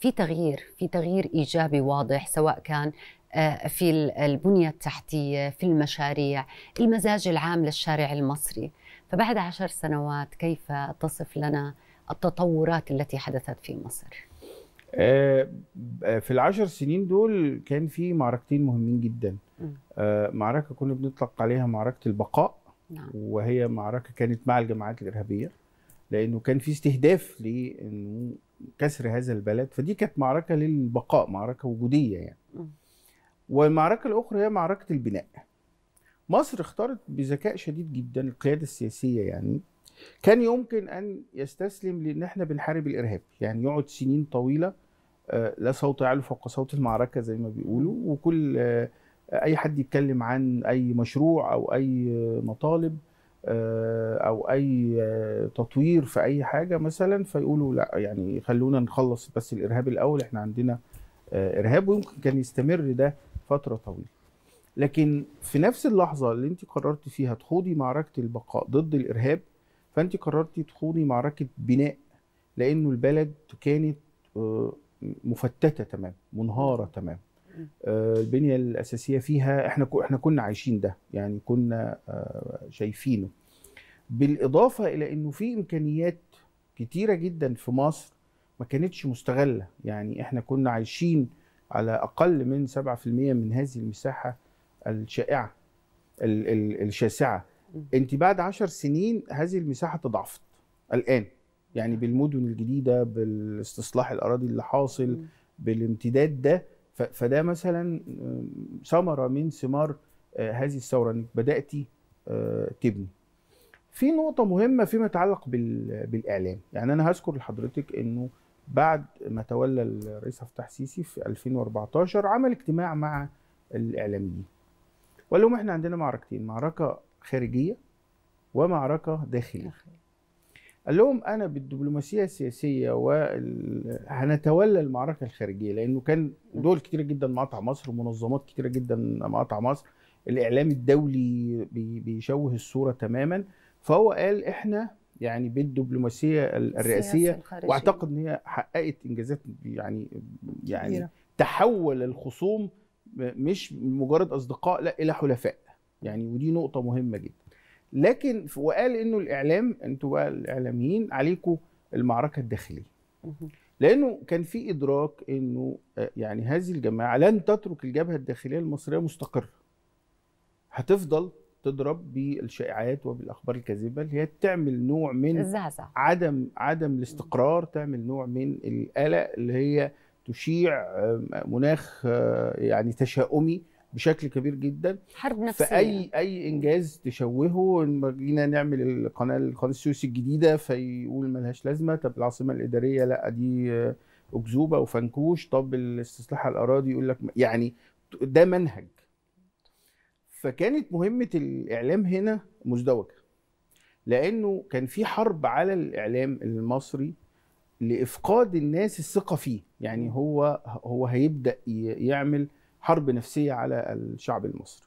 في تغيير في تغيير ايجابي واضح سواء كان آه، في البنية التحتية في المشاريع المزاج العام للشارع المصري فبعد عشر سنوات كيف تصف لنا التطورات التي حدثت في مصر؟ آه، في العشر سنين دول كان في معركتين مهمين جدا آه، معركة كنا بنطلق عليها معركة البقاء نعم. وهي معركة كانت مع الجماعات الإرهابية لأنه كان في استهداف لأنه كسر هذا البلد فدي كانت معركة للبقاء معركة وجودية يعني والمعركة الأخرى هي معركة البناء مصر اختارت بذكاء شديد جدا القيادة السياسية يعني كان يمكن ان يستسلم لان احنا بنحارب الارهاب يعني يقعد سنين طويله آه، لا صوت يعلو فوق صوت المعركه زي ما بيقولوا وكل آه، اي حد يتكلم عن اي مشروع او اي مطالب آه، او اي تطوير في اي حاجه مثلا فيقولوا لا يعني خلونا نخلص بس الارهاب الاول احنا عندنا ارهاب ويمكن كان يستمر ده فتره طويله لكن في نفس اللحظه اللي انت قررت فيها تخوضي معركه البقاء ضد الارهاب فانت قررتي تخوضي معركه بناء لانه البلد كانت آه، مفتته تمام منهاره تمام آه، البنيه الاساسيه فيها احنا احنا كنا عايشين ده يعني كنا آه، شايفينه بالاضافه الى انه في امكانيات كتيره جدا في مصر ما كانتش مستغله يعني احنا كنا عايشين على اقل من 7% من هذه المساحه الشائعه الشاسعه انت بعد عشر سنين هذه المساحه تضعفت الان يعني بالمدن الجديده بالاستصلاح الاراضي اللي حاصل بالامتداد ده فده مثلا ثمره من ثمار آه، هذه الثوره انك بداتي آه، تبني في نقطة مهمة فيما يتعلق بالإعلام يعني أنا هذكر لحضرتك أنه بعد ما تولى الرئيس فتح سيسي في 2014 عمل اجتماع مع الإعلاميين وقال لهم احنا عندنا معركتين معركة خارجيه ومعركه داخليه قال لهم انا بالدبلوماسيه السياسيه وال... هنتولى المعركه الخارجيه لانه كان دول كتيره جدا مقاطعه مصر ومنظمات كتيره جدا مقاطعه مصر الاعلام الدولي بي... بيشوه الصوره تماما فهو قال احنا يعني بالدبلوماسيه الرئاسيه واعتقد ان هي حققت انجازات يعني يعني تحول الخصوم مش مجرد اصدقاء لا الى حلفاء يعني ودي نقطه مهمه جدا لكن وقال انه الاعلام انتوا بقى الاعلاميين عليكم المعركه الداخليه لانه كان في ادراك انه آه، يعني هذه الجماعه لن تترك الجبهه الداخليه المصريه مستقره هتفضل تضرب بالشائعات وبالاخبار الكاذبه اللي هي تعمل نوع من الزعزع. عدم عدم الاستقرار تعمل نوع من القلق اللي هي تشيع آه، مناخ آه، يعني تشاؤمي بشكل كبير جدا حرب نفسيه فاي اي انجاز تشوهه لما جينا نعمل القناه القناه السويس الجديده فيقول ملهاش لازمه طب العاصمه الاداريه لا دي اكذوبه وفنكوش طب الاستصلاح على الاراضي يقول لك يعني ده منهج فكانت مهمه الاعلام هنا مزدوجه لانه كان في حرب على الاعلام المصري لافقاد الناس الثقه فيه يعني هو هو هيبدا يعمل حرب نفسيه على الشعب المصري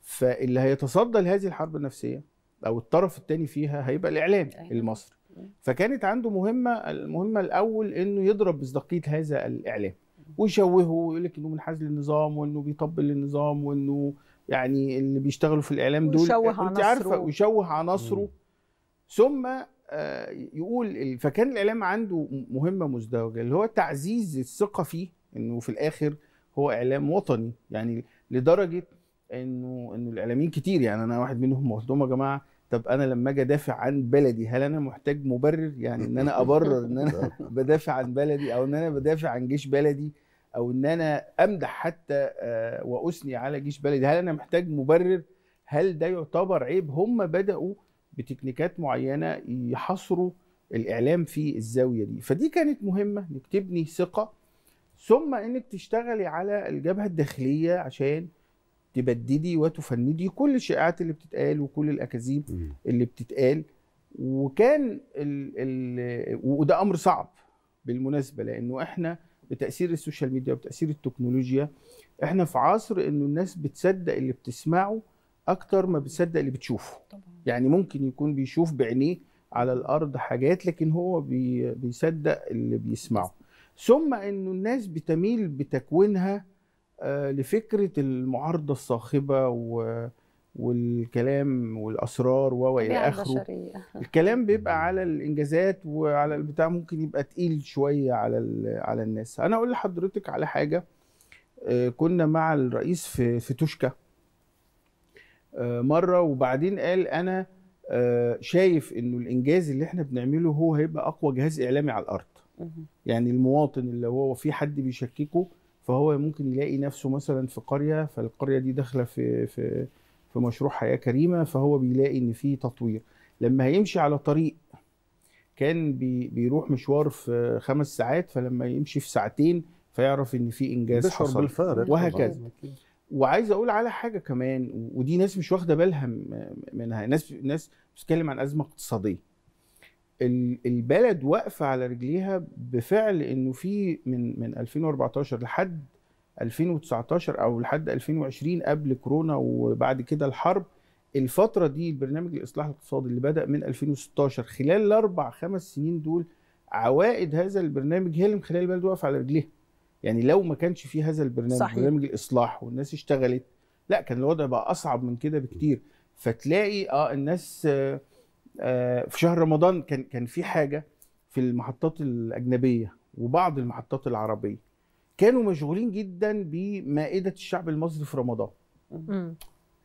فاللي هيتصدى لهذه الحرب النفسيه او الطرف الثاني فيها هيبقى الاعلام أيوة. المصري أيوة. فكانت عنده مهمه المهمه الاول انه يضرب مصداقيه هذا الاعلام ويشوهه ويقول لك انه منحاز للنظام وانه بيطبل للنظام وانه يعني اللي بيشتغلوا في الاعلام دول ويشوه انت عارفه ويشوه عناصره ثم آه، يقول فكان الاعلام عنده مهمه مزدوجه اللي هو تعزيز الثقه فيه انه في الاخر هو اعلام وطني يعني لدرجه انه انه الاعلاميين كتير يعني انا واحد منهم قلت لهم يا جماعه طب انا لما اجي ادافع عن بلدي هل انا محتاج مبرر يعني ان انا ابرر ان انا *laughs* *laughs* بدافع عن بلدي او ان انا بدافع عن جيش بلدي او ان انا امدح حتى آه، واثني على جيش بلدي هل انا محتاج مبرر هل ده يعتبر عيب هم بداوا بتكنيكات معينه يحصروا الاعلام في الزاويه دي فدي كانت مهمه انك تبني ثقه ثم انك تشتغلي على الجبهه الداخليه عشان تبددي وتفندي كل الشائعات اللي بتتقال وكل الاكاذيب اللي بتتقال وكان ال ال وده امر صعب بالمناسبه لانه احنا بتاثير السوشيال ميديا وبتاثير التكنولوجيا احنا في عصر انه الناس بتصدق اللي بتسمعه اكتر ما بتصدق اللي بتشوفه طبعا. يعني ممكن يكون بيشوف بعينيه على الارض حاجات لكن هو بي بيصدق اللي بيسمعه ثم انه الناس بتميل بتكوينها آه، لفكره المعارضه الصاخبه و والكلام والاسرار و والى اخره الكلام بيبقى على الانجازات وعلى البتاع ممكن يبقى تقيل شويه على على الناس انا اقول لحضرتك على حاجه آه، كنا مع الرئيس في في توشكا آه، مره وبعدين قال انا شايف انه الانجاز اللي احنا بنعمله هو هيبقى اقوى جهاز اعلامي على الارض يعني المواطن اللي هو في حد بيشككه فهو ممكن يلاقي نفسه مثلا في قريه فالقريه دي داخله في في في مشروع حياه كريمه فهو بيلاقي ان في تطوير لما هيمشي على طريق كان بي بيروح مشوار في خمس ساعات فلما يمشي في ساعتين فيعرف ان في انجاز حصل بالفارق وهكذا وعايز اقول على حاجه كمان ودي ناس مش واخده بالها منها ناس ناس بتتكلم عن ازمه اقتصاديه البلد واقفه على رجليها بفعل انه في من من 2014 لحد 2019 او لحد 2020 قبل كورونا وبعد كده الحرب الفتره دي البرنامج الاصلاح الاقتصادي اللي بدا من 2016 خلال الاربع خمس سنين دول عوائد هذا البرنامج هي اللي مخليه البلد واقفه على رجليها يعني لو ما كانش في هذا البرنامج صحيح. برنامج الاصلاح والناس اشتغلت لا كان الوضع بقى اصعب من كده بكتير فتلاقي اه الناس آه آه، في شهر رمضان كان كان في حاجه في المحطات الاجنبيه وبعض المحطات العربيه كانوا مشغولين جدا بمائده الشعب المصري في رمضان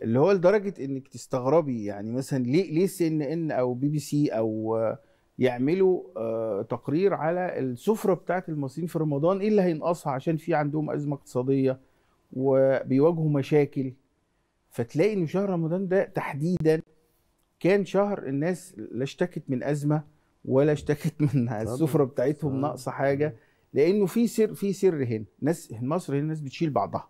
اللي هو لدرجه انك تستغربي يعني مثلا ليه ليه سي ان ان او بي بي سي او آه، يعملوا آه، تقرير على السفره بتاعه المصريين في رمضان ايه اللي هينقصها عشان في عندهم ازمه اقتصاديه وبيواجهوا مشاكل فتلاقي ان شهر رمضان ده تحديدا كان شهر الناس لا اشتكت من ازمه ولا *laughs* اشتكت من السفره بتاعتهم ناقصه حاجه لانه في سر في سر هنا ناس مصر هنا الناس بتشيل بعضها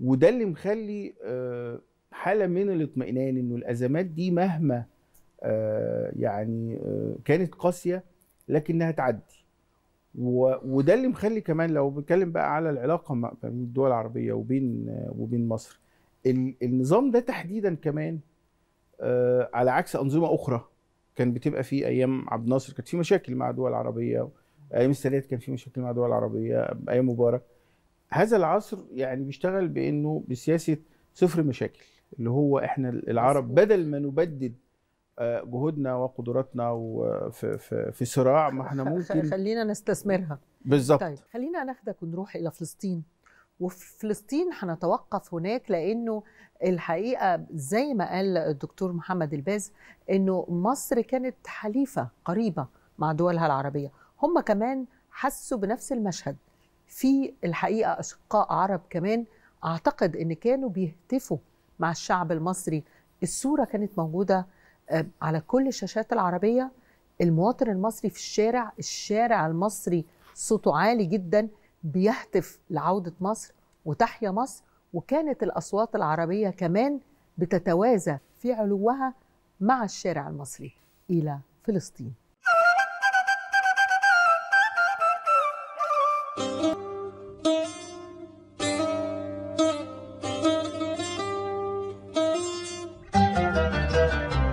وده اللي مخلي آه، حاله من الاطمئنان انه الازمات دي مهما آه، يعني آه، كانت قاسيه لكنها تعدي وده اللي مخلي كمان لو بنتكلم بقى على العلاقه بين الدول العربيه وبين وبين مصر النظام ده تحديدا كمان آه، على عكس انظمه اخرى كان بتبقى في ايام عبد الناصر كانت في مشاكل مع الدول العربيه ايام السادات كان في مشاكل مع الدول العربيه ايام مبارك هذا العصر يعني بيشتغل بانه بسياسه صفر مشاكل اللي هو احنا العرب بدل ما نبدد آه، جهودنا وقدراتنا في في, في صراع ما احنا ممكن خلينا نستثمرها بالظبط طيب خلينا ناخدك ونروح الى فلسطين وفي فلسطين هنتوقف هناك لانه الحقيقه زي ما قال الدكتور محمد الباز انه مصر كانت حليفه قريبه مع دولها العربيه هم كمان حسوا بنفس المشهد في الحقيقه اشقاء عرب كمان اعتقد ان كانوا بيهتفوا مع الشعب المصري الصوره كانت موجوده آه، على كل الشاشات العربيه المواطن المصري في الشارع الشارع المصري صوته عالي جدا بيهتف لعودة مصر وتحيا مصر وكانت الأصوات العربية كمان بتتوازى في علوها مع الشارع المصري إلى فلسطين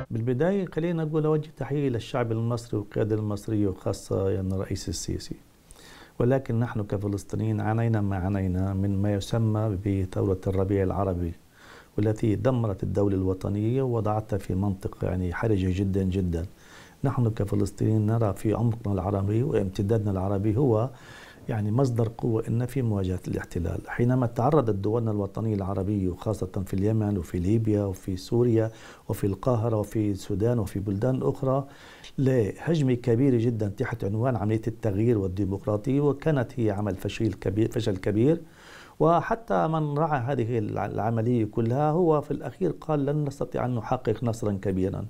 بالبداية خلينا نقول أوجه تحية للشعب المصري والقيادة المصرية وخاصة يعني الرئيس السيسي ولكن نحن كفلسطينيين عانينا ما عانينا من ما يسمى بثورة الربيع العربي والتي دمرت الدولة الوطنية ووضعتها في منطقة يعني حرجة جدا جدا نحن كفلسطينيين نرى في عمقنا العربي وامتدادنا العربي هو يعني مصدر قوة لنا في مواجهة الاحتلال حينما تعرضت دولنا الوطنية العربية وخاصة في اليمن وفي ليبيا وفي سوريا وفي القاهرة وفي السودان وفي بلدان أخرى لهجمة كبيرة جدا تحت عنوان عملية التغيير والديمقراطية وكانت هي عمل فشل كبير, فشل كبير وحتى من رعى هذه العملية كلها هو في الأخير قال لن نستطيع أن نحقق نصرا كبيرا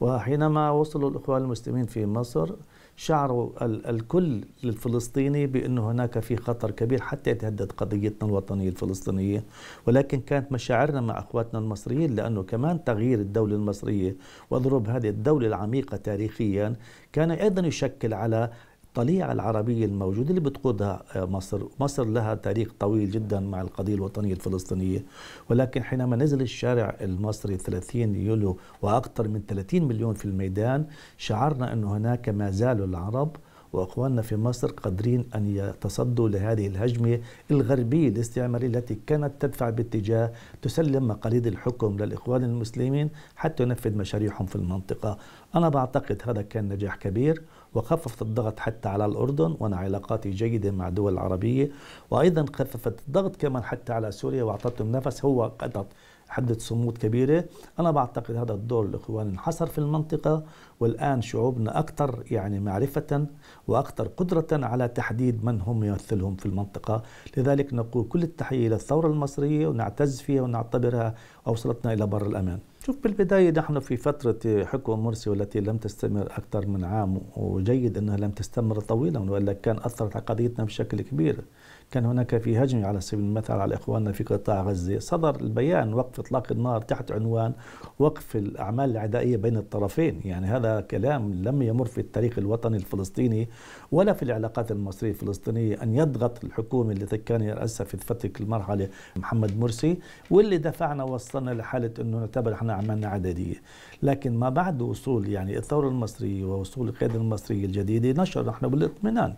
وحينما وصلوا الإخوان المسلمين في مصر شعروا الكل الفلسطيني بأنه هناك في خطر كبير حتى يتهدد قضيتنا الوطنية الفلسطينية ولكن كانت مشاعرنا مع أخواتنا المصريين لأنه كمان تغيير الدولة المصرية وضرب هذه الدولة العميقة تاريخيا كان أيضا يشكل على الطليعة العربية الموجودة اللي بتقودها آه، مصر مصر لها تاريخ طويل جدا مع القضية الوطنية الفلسطينية ولكن حينما نزل الشارع المصري 30 يوليو وأكثر من 30 مليون في الميدان شعرنا أن هناك ما زالوا العرب واخواننا في مصر قادرين ان يتصدوا لهذه الهجمه الغربيه الاستعماريه التي كانت تدفع باتجاه تسلم مقاليد الحكم للاخوان المسلمين حتى ينفذ مشاريعهم في المنطقه. انا بعتقد هذا كان نجاح كبير وخففت الضغط حتى على الأردن وأنا علاقاتي جيدة مع دول العربية وأيضا خففت الضغط كمان حتى على سوريا وأعطتهم نفس هو قد حدد صمود كبيرة أنا بعتقد هذا الدور الإخوان انحصر في المنطقة والآن شعوبنا أكثر يعني معرفة وأكثر قدرة على تحديد من هم يمثلهم في المنطقة لذلك نقول كل التحية للثورة المصرية ونعتز فيها ونعتبرها أوصلتنا إلى بر الأمان شوف بالبداية نحن في فترة حكم مرسي والتي لم تستمر أكثر من عام وجيد أنها لم تستمر طويلا وإلا كان أثرت على قضيتنا بشكل كبير كان هناك في هجمة على سبيل المثال على إخواننا في قطاع غزة صدر البيان وقف إطلاق النار تحت عنوان وقف الأعمال العدائية بين الطرفين يعني هذا كلام لم يمر في التاريخ الوطني الفلسطيني ولا في العلاقات المصرية الفلسطينية أن يضغط الحكومة التي كان يرأسها في فترة المرحلة محمد مرسي واللي دفعنا وصلنا لحالة أنه نعتبر احنا أعمالنا عددية لكن ما بعد وصول يعني الثورة المصرية ووصول القيادة المصرية الجديدة نشعر نحن بالاطمئنان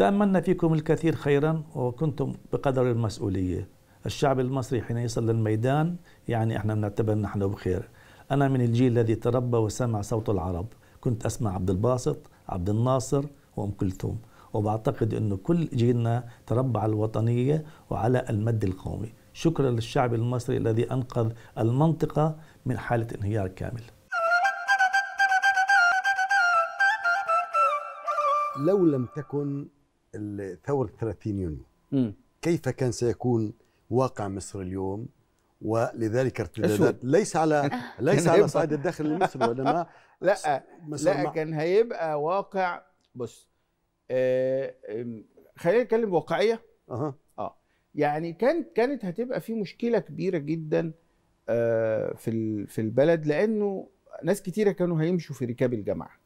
تأملنا فيكم الكثير خيرا وكنتم بقدر المسؤولية الشعب المصري حين يصل للميدان يعني احنا بنعتبر نحن بخير أنا من الجيل الذي تربى وسمع صوت العرب كنت أسمع عبد الباسط عبد الناصر وأم كلثوم وبعتقد أنه كل جيلنا تربى على الوطنية وعلى المد القومي شكرا للشعب المصري الذي أنقذ المنطقة من حالة انهيار كامل لو لم تكن ثورة 30 يونيو كيف كان سيكون واقع مصر اليوم ولذلك ارتدادات ليس على *laughs* ليس على صعيد الداخل المصري وانما *laughs* لا لا كان هيبقى واقع بص آه، خلينا نتكلم واقعيه اها اه يعني كان كانت هتبقى في مشكله كبيره جدا آه، في في البلد لانه ناس كتيره كانوا هيمشوا في ركاب الجماعه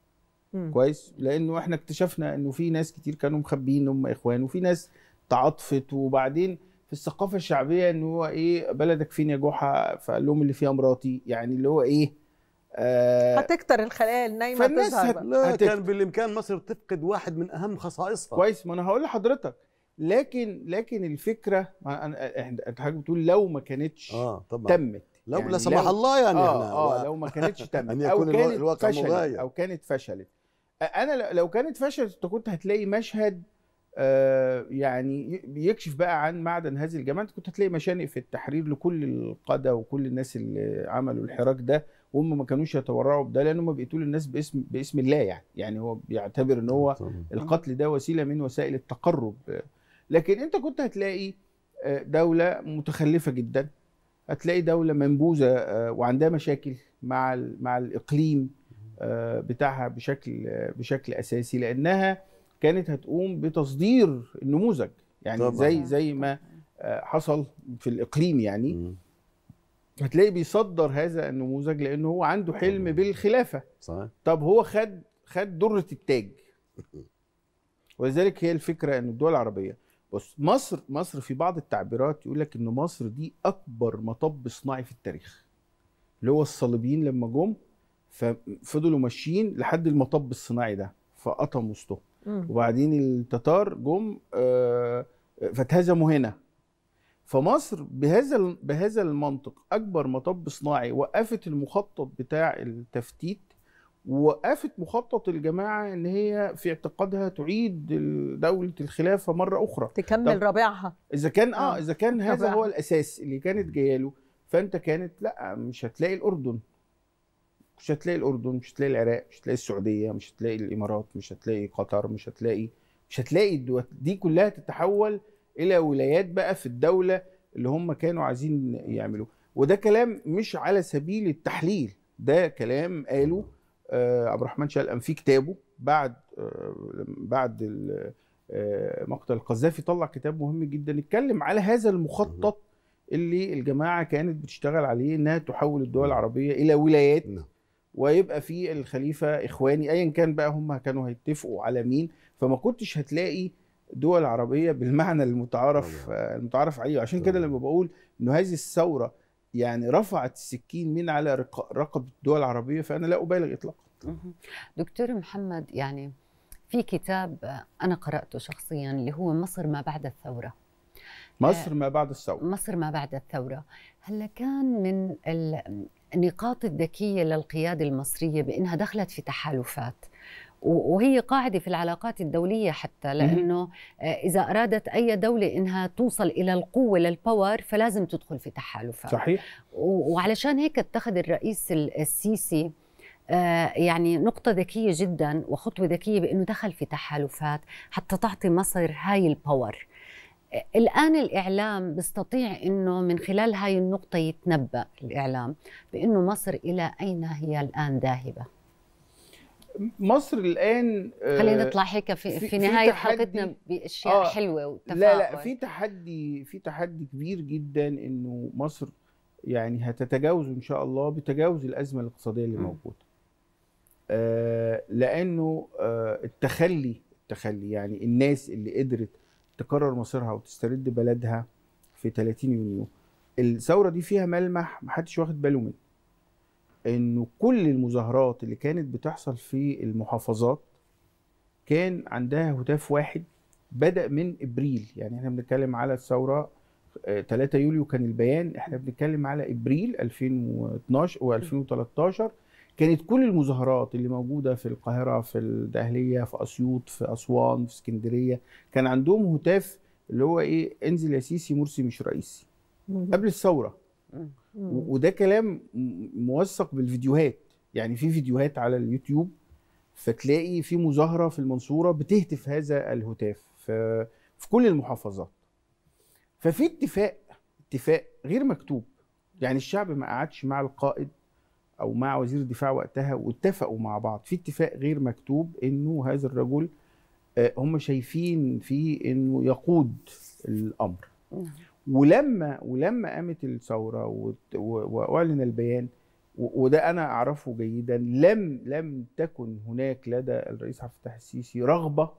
مم. كويس لانه احنا اكتشفنا انه في ناس كتير كانوا مخبيين هم اخوان وفي ناس تعاطفت وبعدين في الثقافه الشعبيه ان هو ايه بلدك فين يا جحا فقال لهم اللي فيها مراتي يعني اللي هو ايه آه هتكتر الخلايا النايمه فالناس هت... لا كان بالامكان مصر تفقد واحد من اهم خصائصها كويس ما انا هقول لحضرتك لكن لكن الفكره انا حضرتك بتقول لو ما كانتش آه طبعا. تمت لو يعني لا سمح الله يعني آه احنا آه لو ما كانتش *laughs* تمت ان يكون او كانت الواقع فشلت مغاير. او كانت فشلت انا لو كانت فشلت انت كنت هتلاقي مشهد آه، يعني بيكشف بقى عن معدن هذه الجماعه انت كنت هتلاقي مشانق في التحرير لكل القاده وكل الناس اللي عملوا الحراك ده وهم ما كانوش يتورعوا بده لان هم بيقتلوا الناس باسم باسم الله يعني يعني هو بيعتبر ان هو القتل ده وسيله من وسائل التقرب لكن انت كنت هتلاقي آه، دوله متخلفه جدا هتلاقي دوله منبوذه آه، وعندها مشاكل مع مع الاقليم آه، بتاعها بشكل بشكل اساسي لانها كانت هتقوم بتصدير النموذج يعني طبعا. زي زي ما آه، حصل في الاقليم يعني هتلاقي بيصدر هذا النموذج لانه هو عنده حلم بالخلافه صحيح طب هو خد خد دره التاج *laughs* ولذلك هي الفكره ان الدول العربيه بص مصر مصر في بعض التعبيرات يقول لك ان مصر دي اكبر مطب صناعي في التاريخ اللي هو الصليبيين لما جم ففضلوا ماشيين لحد المطب الصناعي ده فقطموا وسطهم وبعدين التتار جم آه، فتهزموا هنا فمصر بهذا بهذا المنطق اكبر مطب صناعي وقفت المخطط بتاع التفتيت ووقفت مخطط الجماعه ان هي في اعتقادها تعيد دوله الخلافه مره اخرى تكمل ربيعها اذا كان آه،, اه اذا كان هذا ربيعها. هو الاساس اللي كانت جايه له فانت كانت لا مش هتلاقي الاردن مش هتلاقي الاردن مش هتلاقي العراق مش هتلاقي السعوديه مش هتلاقي الامارات مش هتلاقي قطر مش هتلاقي مش هتلاقي الدول دي كلها تتحول الى ولايات بقى في الدوله اللي هم كانوا عايزين يعملوه وده كلام مش على سبيل التحليل ده كلام قاله آه عبد الرحمن شلقم في كتابه بعد آه بعد آه، مقتل القذافي طلع كتاب مهم جدا اتكلم على هذا المخطط اللي الجماعه كانت بتشتغل عليه انها تحول الدول العربيه الى ولايات نعم. ويبقى في الخليفه اخواني ايا كان بقى هم كانوا هيتفقوا على مين فما كنتش هتلاقي دول عربيه بالمعنى المتعارف آه المتعارف عليه وعشان كده لما بقول انه هذه الثوره يعني رفعت السكين من على رقبه الدول العربيه فانا لا ابالغ اطلاقا دكتور محمد يعني في كتاب انا قراته شخصيا اللي هو مصر ما بعد الثوره مصر ما بعد الثوره مصر ما بعد الثوره هلا كان من النقاط الذكيه للقياده المصريه بانها دخلت في تحالفات وهي قاعده في العلاقات الدوليه حتى لانه آه، اذا ارادت اي دوله انها توصل الى القوه للباور فلازم تدخل في تحالفات صحيح وعلشان هيك اتخذ الرئيس السيسي آه، يعني نقطة ذكية جدا وخطوة ذكية بأنه دخل في تحالفات حتى تعطي مصر هاي الباور الآن الإعلام بيستطيع أنه من خلال هاي النقطة يتنبأ الإعلام بأنه مصر إلى أين هي الآن ذاهبة مصر الان آه، خلينا نطلع هيك في, في, في نهايه حلقتنا باشياء آه حلوه وتفاعل لا لا في تحدي في تحدي كبير جدا انه مصر يعني هتتجاوز ان شاء الله بتجاوز الازمه الاقتصاديه اللي موجوده آه لانه آه التخلي التخلي يعني الناس اللي قدرت تقرر مصيرها وتسترد بلدها في 30 يونيو الثوره دي فيها ملمح محدش واخد باله منه انه كل المظاهرات اللي كانت بتحصل في المحافظات كان عندها هتاف واحد بدا من ابريل يعني احنا بنتكلم على الثوره 3 آه، يوليو كان البيان احنا بنتكلم على ابريل 2012 و2013 كانت كل المظاهرات اللي موجوده في القاهره في الدهليه في اسيوط في اسوان في اسكندريه كان عندهم هتاف اللي هو ايه انزل يا سيسي مرسي مش رئيسي قبل الثوره وده كلام موثق بالفيديوهات يعني في فيديوهات على اليوتيوب فتلاقي في مظاهره في المنصوره بتهتف هذا الهتاف في, في كل المحافظات ففي اتفاق اتفاق غير مكتوب يعني الشعب ما قعدش مع القائد او مع وزير الدفاع وقتها واتفقوا مع بعض في اتفاق غير مكتوب انه هذا الرجل آه، هم شايفين فيه انه يقود الامر نعم. ولما ولما قامت الثوره واعلن البيان وده انا اعرفه جيدا لم لم تكن هناك لدى الرئيس عبد الفتاح السيسي رغبه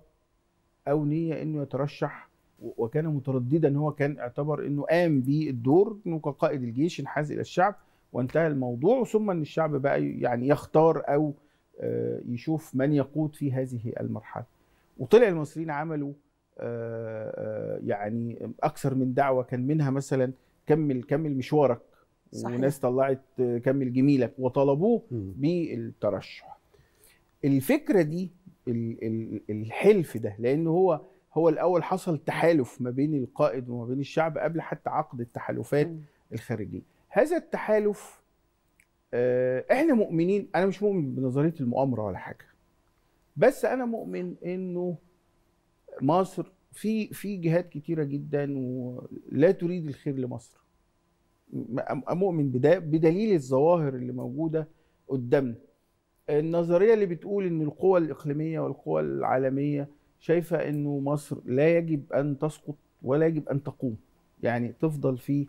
او نيه انه يترشح وكان مترددا هو كان اعتبر انه قام بالدور انه كقائد الجيش ينحاز الى الشعب وانتهى الموضوع ثم ان الشعب بقى يعني يختار او آه، يشوف من يقود في هذه المرحله وطلع المصريين عملوا آه، آه، يعني اكثر من دعوه كان منها مثلا كمل كمل مشوارك صحيح. وناس طلعت كمل جميلك وطلبوه بالترشح الفكره دي الحلف ده لان هو هو الاول حصل تحالف ما بين القائد وما بين الشعب قبل حتى عقد التحالفات الخارجيه هذا التحالف آه، احنا مؤمنين انا مش مؤمن بنظريه المؤامره ولا حاجه بس انا مؤمن انه مصر في في جهات كتيره جدا ولا تريد الخير لمصر مؤمن بده بدليل الظواهر اللي موجوده قدامنا النظريه اللي بتقول ان القوى الاقليميه والقوى العالميه شايفه انه مصر لا يجب ان تسقط ولا يجب ان تقوم يعني تفضل في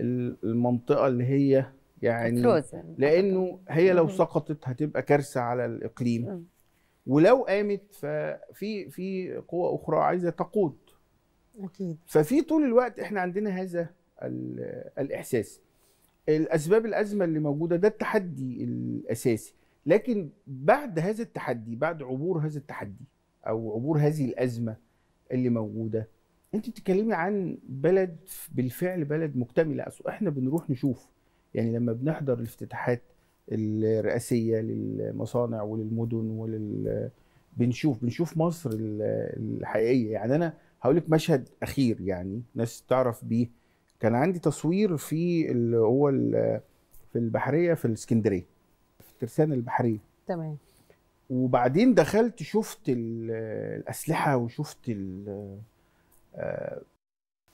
المنطقه اللي هي يعني لانه هي لو سقطت هتبقى كارثه على الاقليم ولو قامت ففي في قوى اخرى عايزه تقود اكيد ففي طول الوقت احنا عندنا هذا الاحساس الاسباب الازمه اللي موجوده ده التحدي الاساسي لكن بعد هذا التحدي بعد عبور هذا التحدي او عبور هذه الازمه اللي موجوده انت بتتكلمي عن بلد بالفعل بلد مكتمله اصل احنا بنروح نشوف يعني لما بنحضر الافتتاحات الرئاسيه للمصانع وللمدن ولل بنشوف بنشوف مصر الحقيقيه يعني انا هقول لك مشهد اخير يعني ناس تعرف بيه كان عندي تصوير في اللي هو في البحريه في الاسكندريه في الترسانه البحريه تمام وبعدين دخلت شفت الاسلحه وشفت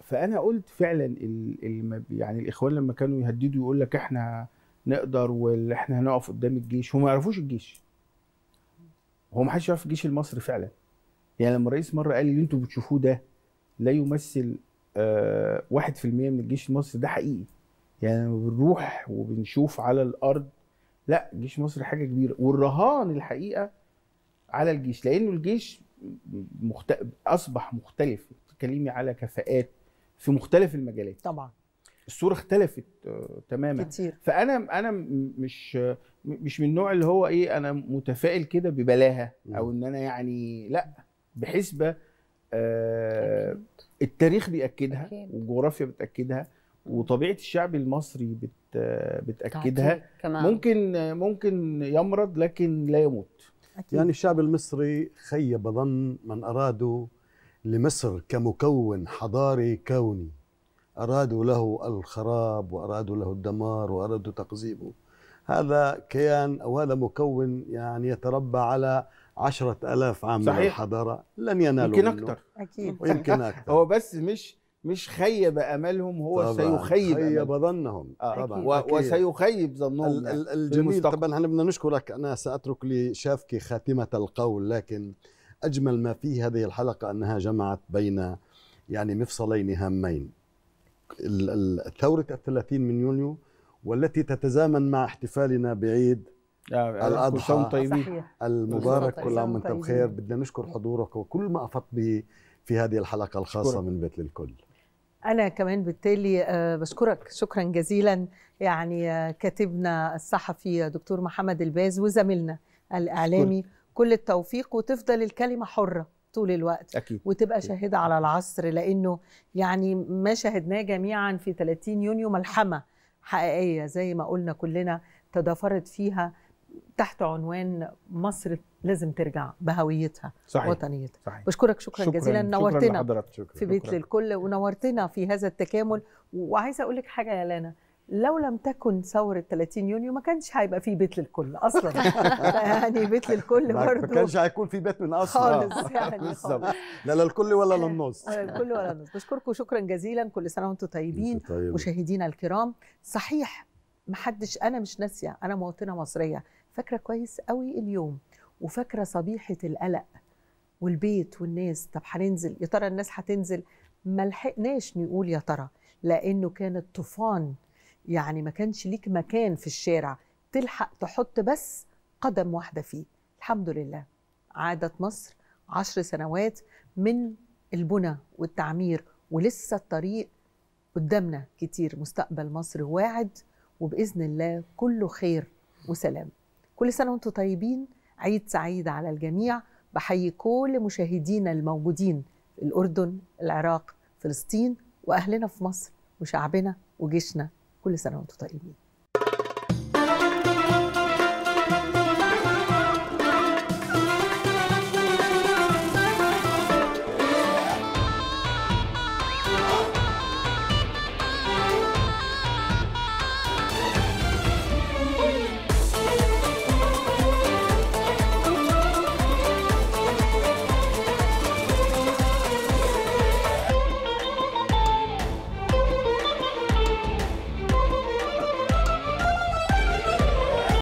فانا قلت فعلا يعني الاخوان لما كانوا يهددوا يقول لك احنا نقدر واحنا هنقف قدام الجيش هم ما يعرفوش الجيش هو ما حدش يعرف الجيش المصري فعلا يعني لما الرئيس مره قال اللي انتوا بتشوفوه ده لا يمثل آه، واحد في المية من الجيش المصري ده حقيقي يعني لما بنروح وبنشوف على الارض لا الجيش المصري حاجه كبيره والرهان الحقيقه على الجيش لانه الجيش مخت... اصبح مختلف تتكلمي على كفاءات في مختلف المجالات طبعا الصوره اختلفت آه، تماما كتير. فانا انا مش مش من النوع اللي هو ايه انا متفائل كده ببلاها او ان انا يعني لا بحسبه آه التاريخ بياكدها أكيد. والجغرافيا بتاكدها وطبيعه الشعب المصري بت بتاكدها كمان. ممكن ممكن يمرض لكن لا يموت أكيد. يعني الشعب المصري خيب ظن من ارادوا لمصر كمكون حضاري كوني أرادوا له الخراب وأرادوا له الدمار وأرادوا تقزيبه هذا كيان أو هذا مكون يعني يتربى على عشرة ألاف عام من الحضارة لن ينالوا يمكن أكثر أكيد ويمكن أكثر هو بس مش مش خيب املهم هو طبعًا سيخيب خيب ظنهم آه طبعا أكيد. وسيخيب ظنهم الجميل طبعا احنا بدنا نشكرك انا ساترك لشافكي خاتمه القول لكن أجمل ما في هذه الحلقة أنها جمعت بين يعني مفصلين هامين ثورة الثلاثين من يونيو والتي تتزامن مع احتفالنا بعيد آه، آه، الأضحى طيبين المبارك كل عام وانتم بخير بدنا نشكر حضورك وكل ما أفضت به في هذه الحلقة الخاصة شكرا. من بيت للكل أنا كمان بالتالي آه، بشكرك شكرا جزيلا يعني كاتبنا الصحفي دكتور محمد الباز وزميلنا الإعلامي شكرا. كل التوفيق وتفضل الكلمه حره طول الوقت أكيد. وتبقى شاهده على العصر لانه يعني ما شاهدناه جميعا في 30 يونيو ملحمه حقيقيه زي ما قلنا كلنا تضافرت فيها تحت عنوان مصر لازم ترجع بهويتها صحيح. وطنيتها صحيح. بشكرك شكرا, شكرا جزيلا نورتنا شكرا, شكرا في بيت شكرا. للكل ونورتنا في هذا التكامل وعايزه اقول لك حاجه يا لانا لو لم تكن ثورة 30 يونيو ما كانش هيبقى في بيت للكل أصلا *laughs* يعني بيت للكل برضه ما كانش هيكون في بيت من أصلا خالص آه. يعني بالظبط لا للكل ولا للنص الكل ولا للنص آه، بشكركم شكرا جزيلا كل سنة وأنتم طيبين مشاهدينا الكرام صحيح محدش أنا مش ناسية أنا مواطنة مصرية فاكرة كويس قوي اليوم وفاكرة صبيحة القلق والبيت والناس طب هننزل يا ترى الناس هتنزل ما لحقناش نقول يا ترى لأنه كان الطوفان يعني ما كانش ليك مكان في الشارع تلحق تحط بس قدم واحدة فيه الحمد لله عادت مصر عشر سنوات من البنى والتعمير ولسه الطريق قدامنا كتير مستقبل مصر واعد وبإذن الله كله خير وسلام كل سنة وانتم طيبين عيد سعيد على الجميع بحيي كل مشاهدينا الموجودين الأردن العراق فلسطين وأهلنا في مصر وشعبنا وجيشنا كل سنة وأنتم طيبين